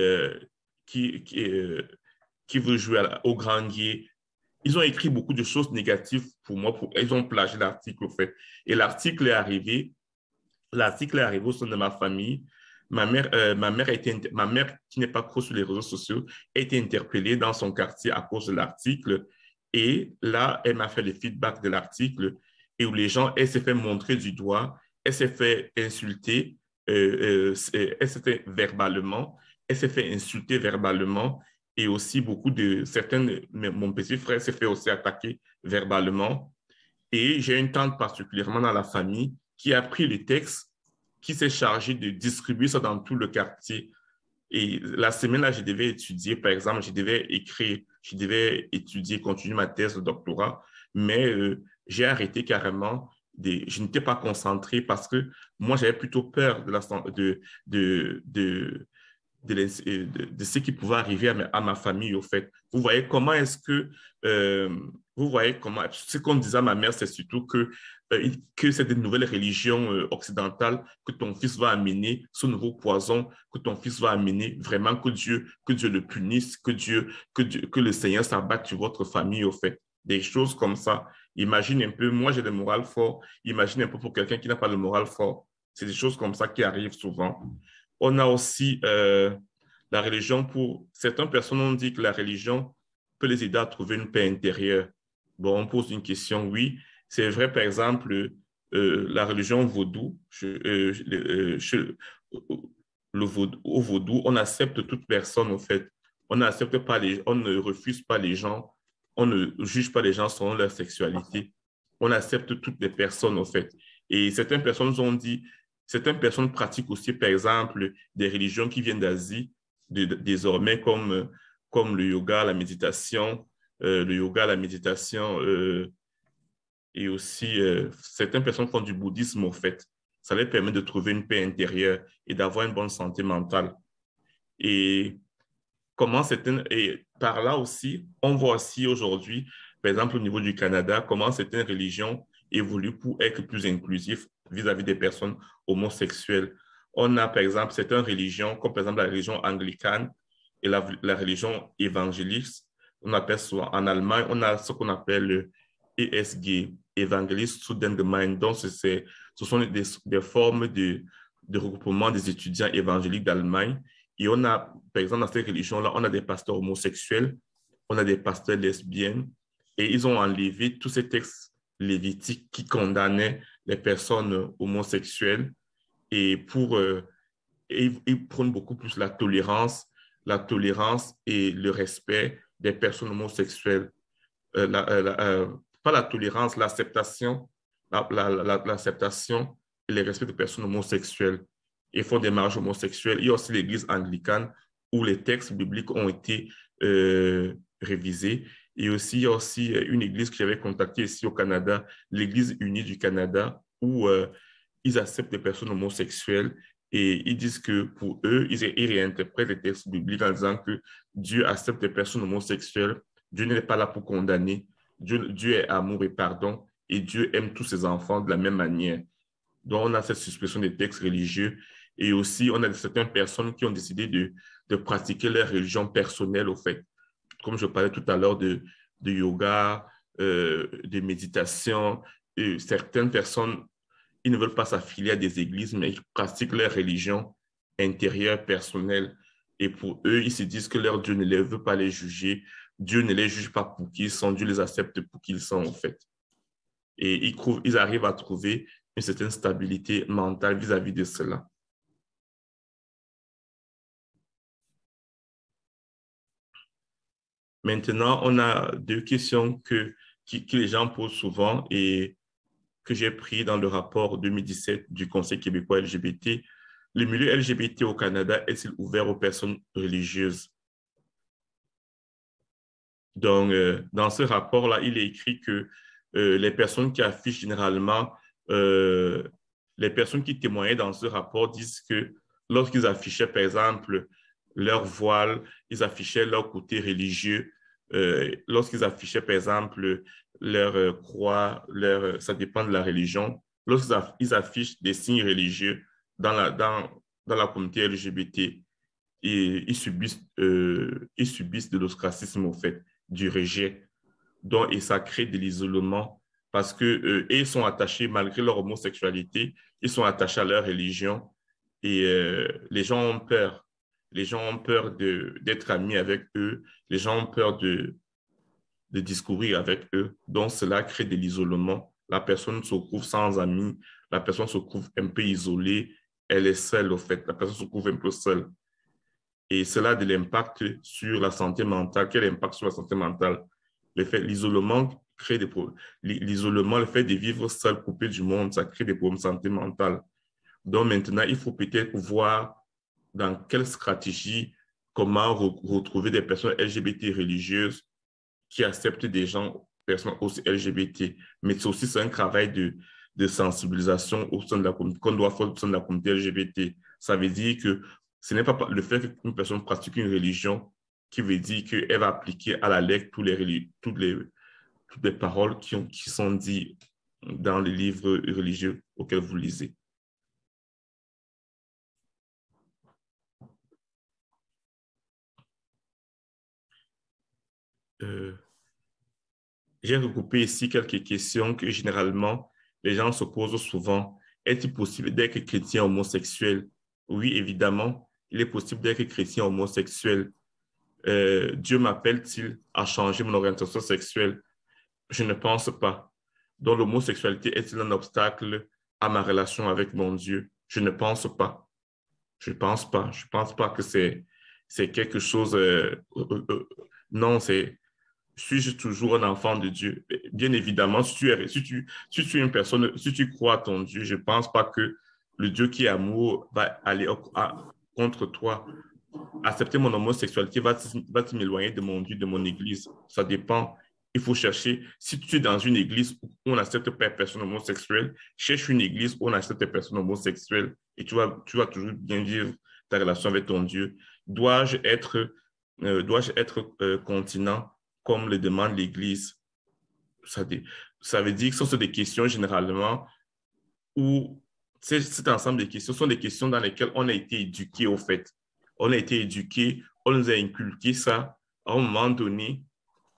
qui, qui, euh, qui veut jouer au grand guet. Ils ont écrit beaucoup de choses négatives pour moi. Pour, ils ont plagié l'article, en fait. Et l'article est arrivé. L'article est arrivé au sein de ma famille. Ma mère, euh, ma, mère a ma mère, qui n'est pas trop sur les réseaux sociaux, a été interpellée dans son quartier à cause de l'article. Et là, elle m'a fait le feedback de l'article et où les gens, elle s'est fait montrer du doigt, elle s'est fait insulter, euh, elle s'est fait verbalement elle s'est fait insulter verbalement et aussi beaucoup de certaines, mon petit frère s'est fait aussi attaquer verbalement. Et j'ai une tante particulièrement dans la famille qui a pris le texte, qui s'est chargée de distribuer ça dans tout le quartier. Et la semaine-là, je devais étudier, par exemple, je devais écrire, je devais étudier, continuer ma thèse de doctorat, mais euh, j'ai arrêté carrément. Des, je n'étais pas concentré parce que moi, j'avais plutôt peur de la, de, de, de de, ce qui pouvait arriver à ma, famille, au fait. Vous voyez comment est-ce que, euh, vous voyez comment, ce qu'on disait à ma mère, c'est surtout que, euh, que c'est des nouvelles religions euh, occidentales que ton fils va amener, ce nouveau poison que ton fils va amener, vraiment que Dieu, que Dieu le punisse, que Dieu, que, que le Seigneur s'abatte sur votre famille, au fait. Des choses comme ça. Imagine un peu, moi j'ai le moral fort, imagine un peu pour quelqu'un qui n'a pas le moral fort. C'est des choses comme ça qui arrivent souvent. On a aussi euh, la religion pour... Certaines personnes ont dit que la religion peut les aider à trouver une paix intérieure. Bon, on pose une question, oui. C'est vrai, par exemple, euh, la religion vaudou, euh, au vaudou, on accepte toute personne, en fait. On pas les... On ne refuse pas les gens. On ne juge pas les gens selon leur sexualité. On accepte toutes les personnes, en fait. Et certaines personnes ont dit, Certaines personnes pratiquent aussi, par exemple, des religions qui viennent d'Asie, désormais comme, comme le yoga, la méditation, euh, le yoga, la méditation, euh, et aussi euh, certaines personnes font du bouddhisme en fait. Ça leur permet de trouver une paix intérieure et d'avoir une bonne santé mentale. Et comment et par là aussi, on voit aussi aujourd'hui, par exemple au niveau du Canada, comment certaines religions évoluent pour être plus inclusives vis-à-vis des personnes homosexuelles. On a, par exemple, certaines religions, comme par exemple la religion anglicane et la, religion évangéliste. On appelle en Allemagne, on a ce qu'on appelle le ESG, Evangelist Student Donc, ce sont des, formes de, de regroupement des étudiants évangéliques d'Allemagne. Et on a, par exemple, dans ces religions-là, on a des pasteurs homosexuels, on a des pasteurs lesbiennes, et ils ont enlevé tous ces textes lévitiques qui condamnaient les personnes euh, homosexuelles et pour euh, et, beaucoup plus la tolérance, la tolérance et le respect des personnes homosexuelles. Euh, euh, pas la tolérance, l'acceptation, l'acceptation et le respect des personnes homosexuelles. Et font des marges homosexuelles. Il y a aussi l'Église anglicane où les textes bibliques ont été révisés et aussi, il y a aussi euh, une église que j'avais contactée ici au Canada, l'Église unie du Canada, où euh, ils acceptent des personnes homosexuelles et ils disent que pour eux, ils, réinterprètent les textes bibliques en disant que Dieu accepte des personnes homosexuelles. Dieu n'est pas là pour condamner. Dieu, Dieu est amour et pardon et Dieu aime tous ses enfants de la même manière. Donc, on a cette suspension des textes religieux et aussi, on a certaines personnes qui ont décidé de, de pratiquer leur religion personnelle, au fait comme je parlais tout à l'heure de, yoga, euh, de méditation, certaines personnes, ils ne veulent pas s'affiler à des églises, mais ils pratiquent leur religion intérieure, personnelle. Et pour eux, ils se disent que leur Dieu ne les veut pas les juger. Dieu ne les juge pas pour qui ils sont, Dieu les accepte pour qui ils sont, en fait. Et ils, trouvent, ils arrivent à trouver une certaine stabilité mentale vis à -vis de cela. Maintenant, on a deux questions que, les gens posent souvent et que j'ai pris dans le rapport 2017 du Conseil québécois LGBT. Le milieu LGBT au Canada est-il ouvert aux personnes religieuses? Donc, euh, dans ce rapport-là, il est écrit que euh, les personnes qui affichent généralement, euh, les personnes qui témoignaient dans ce rapport disent que lorsqu'ils affichaient, par exemple, leur voile, ils affichaient leur côté religieux. Euh, lorsqu'ils affichaient, par exemple, leur euh, croix, leur, euh, ça dépend de la religion, lorsqu'ils affichent des signes religieux dans la, dans, dans la communauté LGBT, ils, subissent, ils subissent de l'ostracisme, au fait, du rejet. Donc, et ça crée de l'isolement parce que sont attachés, malgré leur homosexualité, ils sont attachés à leur religion et les gens ont peur les gens ont peur d'être amis avec eux, les gens ont peur de, de discourir avec eux. Donc, cela crée de l'isolement. La personne se trouve sans amis, la personne se trouve un peu isolée, elle est seule, au fait, la personne se trouve un peu seule. Et cela a de l'impact sur la santé mentale. Quel impact sur la santé mentale L'isolement crée des problèmes. L'isolement, le fait de vivre seul, coupé du monde, ça crée des problèmes de santé mentale. Donc maintenant, il faut peut-être pouvoir dans quelle stratégie, comment retrouver des personnes LGBT religieuses qui acceptent des gens, personnes aussi LGBT. Mais c'est aussi un travail de, sensibilisation de la qu'on doit faire au sein de la communauté LGBT. Ça veut dire que ce n'est pas le fait qu'une personne pratique une religion qui veut dire qu'elle va appliquer à la lettre toutes les, toutes les, toutes les paroles qui sont dites dans les livres religieux auxquels vous lisez. Euh, j'ai recoupé ici quelques questions que généralement les gens se posent souvent. Est-il possible d'être chrétien homosexuel? Oui, évidemment, il est possible d'être chrétien homosexuel. Euh, Dieu m'appelle-t-il à changer mon orientation sexuelle? Je ne pense pas. Donc l'homosexualité est-il un obstacle à ma relation avec mon Dieu? Je ne pense pas. Je ne pense pas. Je ne pense pas que c'est quelque chose... Euh, non, c'est suis-je toujours un enfant de Dieu Bien évidemment, si tu es, si tu, si tu es une personne, si tu crois à ton Dieu, je ne pense pas que le Dieu qui est amour va aller contre toi. Accepter mon homosexualité va, va m'éloigner de mon Dieu, de mon Église. Ça dépend. Il faut chercher. Si tu es dans une église où on n'accepte pas les personnes homosexuelles, cherche une église où on accepte les personnes homosexuelles et tu vas, tu vas toujours bien vivre ta relation avec ton Dieu. Dois-je être, euh, dois-je être euh, continent comme le demande l'Église. Ça, ça, veut dire que ce sont des questions généralement où cet ensemble de questions sont des questions dans lesquelles on a été éduqué au fait. On a été éduqué, on nous a inculqué ça à un moment donné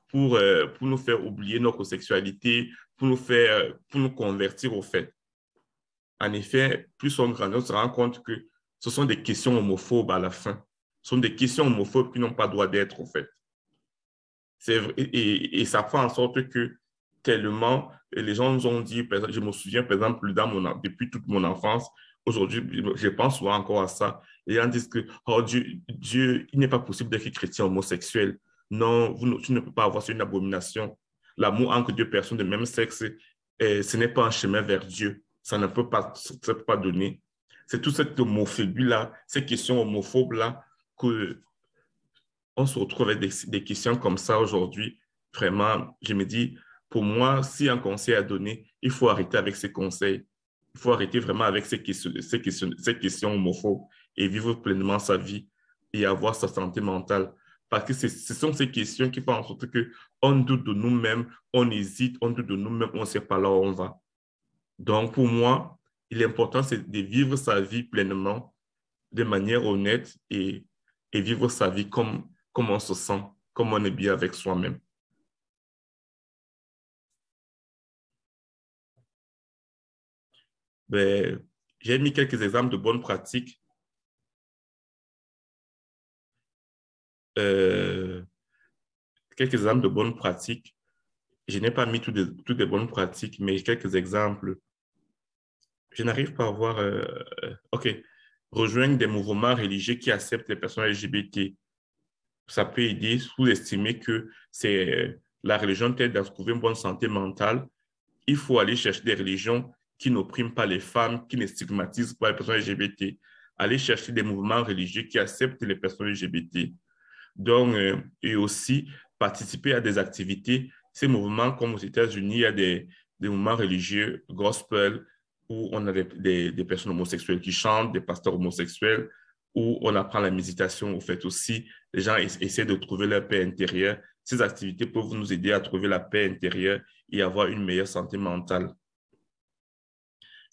pour, euh, pour nous faire oublier notre sexualité, pour nous faire, pour nous convertir au fait. En effet, plus on grandit, on se rend compte que ce sont des questions homophobes à la fin. Ce sont des questions homophobes qui n'ont pas droit d'être, au fait. Et, ça fait en sorte que tellement les gens nous ont dit, je me souviens par exemple, mon, depuis toute mon enfance, aujourd'hui, je pense encore à ça. Les gens disent que oh, Dieu, Dieu, il n'est pas possible d'être chrétien homosexuel. Non, vous, tu ne peux pas avoir, c'est une abomination. L'amour entre deux personnes de même sexe, eh, ce n'est pas un chemin vers Dieu. Ça ne peut pas, peut pas donner. C'est toute cette homophobie-là, ces questions homophobes-là que on se retrouve avec des, questions comme ça aujourd'hui. Vraiment, je me dis, pour moi, si un conseil à donner, il faut arrêter avec ces conseils. Il faut arrêter vraiment avec ces questions, ces questions, ces questions homophobes et vivre pleinement sa vie et avoir sa santé mentale. Parce que ce sont ces questions qui font en sorte qu'on doute de nous-mêmes, on hésite, on doute de nous-mêmes, on ne sait pas là où on va. Donc, pour moi, l'important, c'est de vivre sa vie pleinement, de manière honnête et, et vivre sa vie comme comment on se sent, comment on est bien avec soi-même. Ben, j'ai mis quelques exemples de bonnes pratiques. Euh, quelques exemples de bonnes pratiques. Je n'ai pas mis toutes les bonnes pratiques, mais quelques exemples. Je n'arrive pas à voir. Euh, OK. Rejoindre des mouvements religieux qui acceptent les personnes LGBT ça peut aider sous-estimer que c'est euh, la religion t'aide à trouver une bonne santé mentale. Il faut aller chercher des religions qui n'oppriment pas les femmes, qui ne stigmatisent pas les personnes LGBT. Aller chercher des mouvements religieux qui acceptent les personnes LGBT. Donc, euh, et aussi participer à des activités, ces mouvements comme aux États-Unis, il y a des, des mouvements religieux, gospel, où on a des, des, personnes homosexuelles qui chantent, des pasteurs homosexuels, où on apprend la méditation. Au fait aussi, les gens essaient de trouver leur paix intérieure. Ces activités peuvent nous aider à trouver la paix intérieure et avoir une meilleure santé mentale.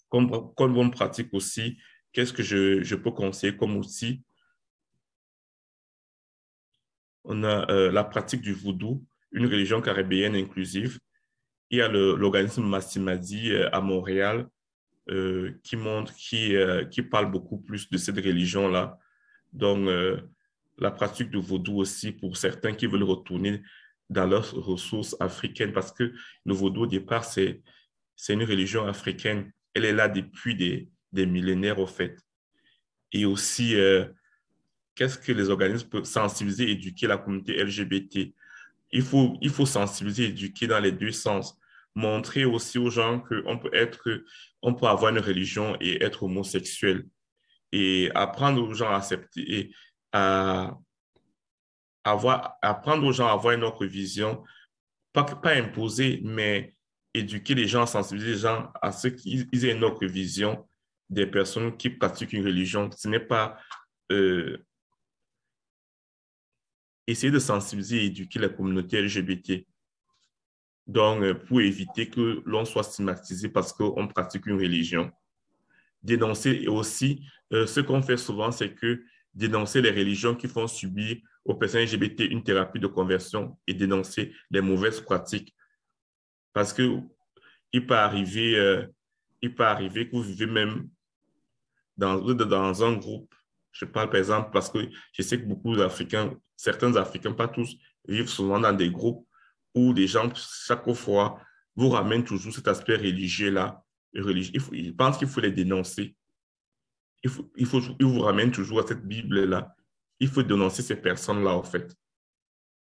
Comme, bonne pratique aussi, qu'est-ce que je, peux conseiller comme aussi, On a euh, la pratique du voodoo, une religion caribéenne inclusive. Il y a l'organisme Massimadi euh, à Montréal euh, qui montre, qui, euh, qui parle beaucoup plus de cette religion-là. Donc, euh, la pratique du vaudou aussi pour certains qui veulent retourner dans leurs ressources africaines, parce que le vaudou, au départ, c'est une religion africaine. Elle est là depuis des, des millénaires, au fait. Et aussi, qu'est-ce que les organismes peuvent sensibiliser, éduquer la communauté LGBT il faut, il faut sensibiliser, éduquer dans les deux sens montrer aussi aux gens qu'on peut être, on peut avoir une religion et être homosexuel et apprendre aux gens à accepter et à avoir, apprendre aux gens à avoir une autre vision, pas, pas imposer, mais éduquer les gens, sensibiliser les gens à ce qu'ils aient une autre vision des personnes qui pratiquent une religion. Ce n'est pas euh, essayer de sensibiliser et éduquer la communauté LGBT. Donc, euh, pour éviter que l'on soit stigmatisé parce qu'on pratique une religion. Dénoncer et aussi, euh, ce qu'on fait souvent, c'est que dénoncer les religions qui font subir aux personnes LGBT une thérapie de conversion et dénoncer les mauvaises pratiques. Parce que il peut arriver, euh, peut arriver que vous vivez même dans, dans un groupe. Je parle par exemple parce que je sais que beaucoup d'Africains, certains Africains, pas tous, vivent souvent dans des groupes où les gens, chaque fois, vous ramènent toujours cet aspect religieux-là. Religieux. Il ils pensent qu'il faut les dénoncer. Il faut, il faut, ils vous ramènent toujours à cette Bible-là. Il faut dénoncer ces personnes-là, en fait.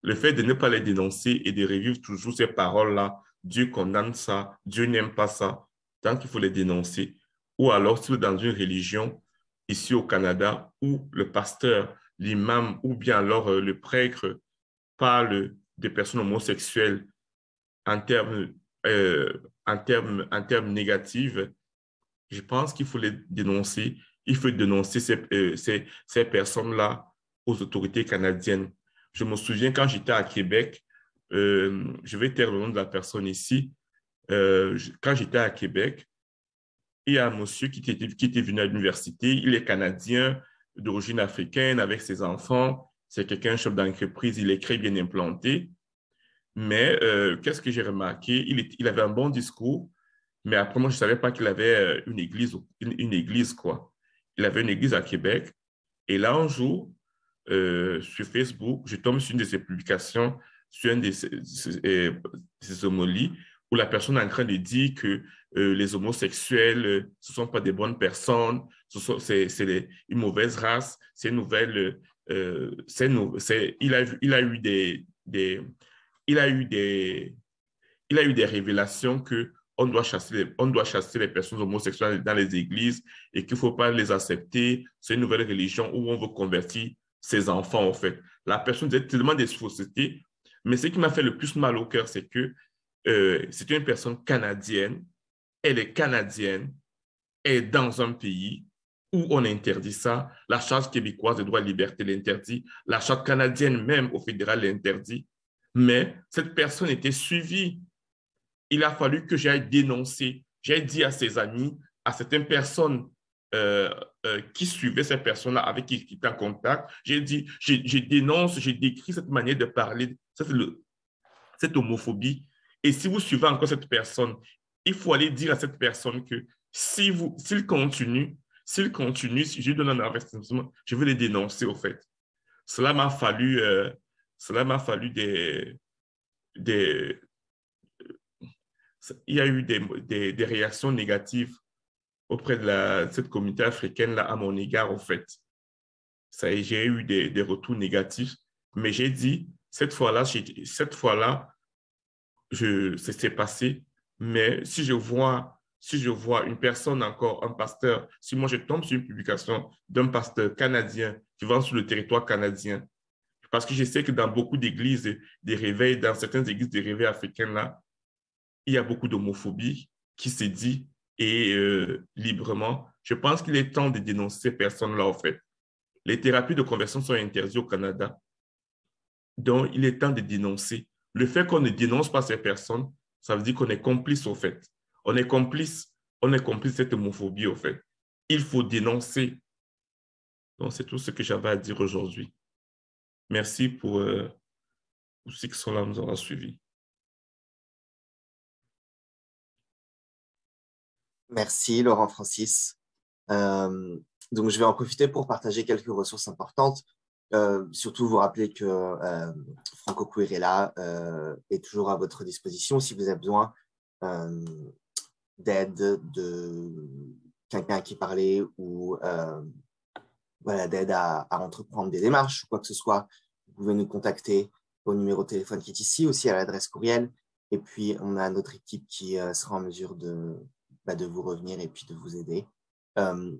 Le fait de ne pas les dénoncer et de revivre toujours ces paroles-là, Dieu condamne ça, Dieu n'aime pas ça, tant qu'il faut les dénoncer. Ou alors, si vous êtes dans une religion, ici au Canada, où le pasteur, l'imam ou bien alors euh, le prêtre parle des personnes homosexuelles en termes, euh, en termes, en négatifs, je pense qu'il faut les dénoncer. Il faut dénoncer ces, euh, ces, ces personnes-là aux autorités canadiennes. Je me souviens quand j'étais à Québec, euh, je vais taire le nom de la personne ici. quand j'étais à Québec, il y a un monsieur qui était, qui était venu à l'université, il est canadien d'origine africaine avec ses enfants c'est quelqu'un, chef d'entreprise, il est très bien implanté. Mais euh, qu'est-ce que j'ai remarqué il, avait un bon discours, mais après, moi, je ne savais pas qu'il avait euh, une église, une, église, quoi. Il avait une église à Québec. Et là, un jour, euh, sur Facebook, je tombe sur une de ses publications, sur un de ses, homolies, où la personne est en train de dire que les homosexuels, ce ne sont pas des bonnes personnes, c'est une mauvaise race, c'est une nouvelle, euh, c'est il, a, il a eu des, des, il a eu des, il a eu des révélations que on doit chasser les, on doit chasser les personnes homosexuelles dans les églises et qu'il ne faut pas les accepter. C'est une nouvelle religion où on veut convertir ses enfants, en fait. La personne disait tellement des faussetés, mais ce qui m'a fait le plus mal au cœur, c'est que euh, c'est une personne canadienne, elle est canadienne, et est dans un pays où on interdit ça. La Charte québécoise des droits et libertés l'interdit. La Charte canadienne même au fédéral l'interdit. Mais cette personne était suivie. Il a fallu que j'aille dénoncer. J'ai dit à ses amis, à certaines personnes euh, euh, qui suivaient cette personne là avec qui j'étais était en contact, j'ai dit, je, dénonce, j'ai décrit cette manière de parler, cette, homophobie. Et si vous suivez encore cette personne, il faut aller dire à cette personne que s'il continue, S'ils continuent, si je donne un investissement, je vais les dénoncer au fait. Cela m'a fallu, euh, cela m'a fallu des, des, il y a eu des, des, réactions négatives auprès de, la, cette communauté africaine là à mon égard en fait. Ça j'ai eu des, des, retours négatifs, mais j'ai dit cette fois-là, cette fois-là, je c'est passé. Mais si je vois si je vois une personne encore, un pasteur, si moi je tombe sur une publication d'un pasteur canadien qui vend sur le territoire canadien, parce que je sais que dans beaucoup d'églises, des réveils, dans certaines églises des réveils africaines, là, il y a beaucoup d'homophobie qui se dit et euh, librement. Je pense qu'il est temps de dénoncer ces personnes-là, en fait. Les thérapies de conversion sont interdites au Canada. Donc, il est temps de dénoncer. Le fait qu'on ne dénonce pas ces personnes, ça veut dire qu'on est complice, au fait. On est complice, on est complice de cette homophobie, en fait. Il faut dénoncer. Donc, c'est tout ce que j'avais à dire aujourd'hui. Merci pour, euh, ceux qui sont là, nous aura suivi. Merci, Laurent Francis. Euh, donc, je vais en profiter pour partager quelques ressources importantes. Euh, surtout, vous rappeler que Franco euh, est toujours à votre disposition si vous avez besoin d'aide de quelqu'un qui parlait ou euh, voilà, d'aide à, entreprendre des démarches ou quoi que ce soit, vous pouvez nous contacter au numéro de téléphone qui est ici, aussi à l'adresse courriel. Et puis, on a notre équipe qui euh, sera en mesure de, bah, de vous revenir et puis de vous aider. Euh,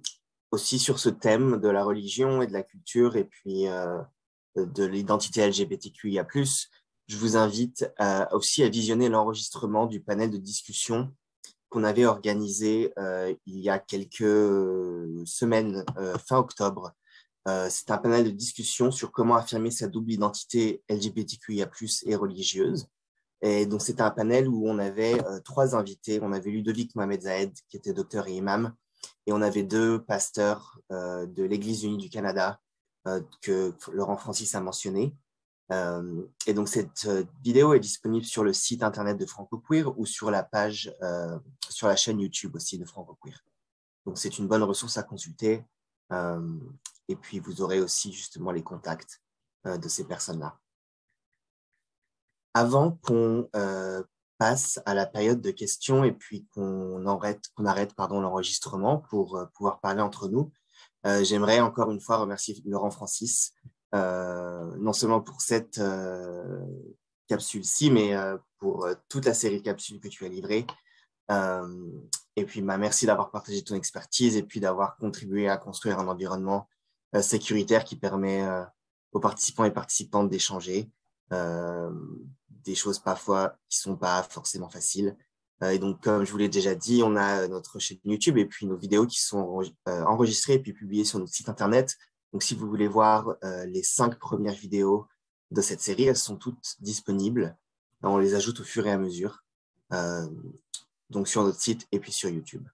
aussi sur ce thème de la religion et de la culture et puis euh, de l'identité LGBTQIA+. Je vous invite euh, aussi à visionner l'enregistrement du panel de discussion qu'on avait organisé euh, il y a quelques euh, semaines, euh, fin octobre. c'est un panel de discussion sur comment affirmer sa double identité LGBTQIA+, et religieuse. Et donc, c'était un panel où on avait trois invités. On avait Ludovic Mohamed Zahed, qui était docteur et imam, et on avait deux pasteurs de l'Église unie du Canada, que Laurent Francis a mentionné, et donc cette euh, vidéo est disponible sur le site internet de Franco Queer ou sur la page, euh, sur la chaîne YouTube aussi de Franco Queer. Donc c'est une bonne ressource à consulter. et puis vous aurez aussi justement les contacts euh, de ces personnes-là. Avant qu'on euh, passe à la période de questions et puis qu'on arrête, qu'on arrête pardon l'enregistrement pour pouvoir parler entre nous, j'aimerais encore une fois remercier Laurent Francis euh, non seulement pour cette euh, capsule-ci, mais euh, pour toute la série de capsules que tu as livrées. et puis, bah, merci d'avoir partagé ton expertise et puis d'avoir contribué à construire un environnement sécuritaire qui permet aux participants et participantes d'échanger euh, des choses parfois qui sont pas forcément faciles. Euh, et donc, comme je vous l'ai déjà dit, on a notre chaîne YouTube et puis nos vidéos qui sont enregistrées et puis publiées sur notre site internet donc, si vous voulez voir euh, les cinq premières vidéos de cette série, elles sont toutes disponibles. On les ajoute au fur et à mesure, euh, donc sur notre site et puis sur YouTube.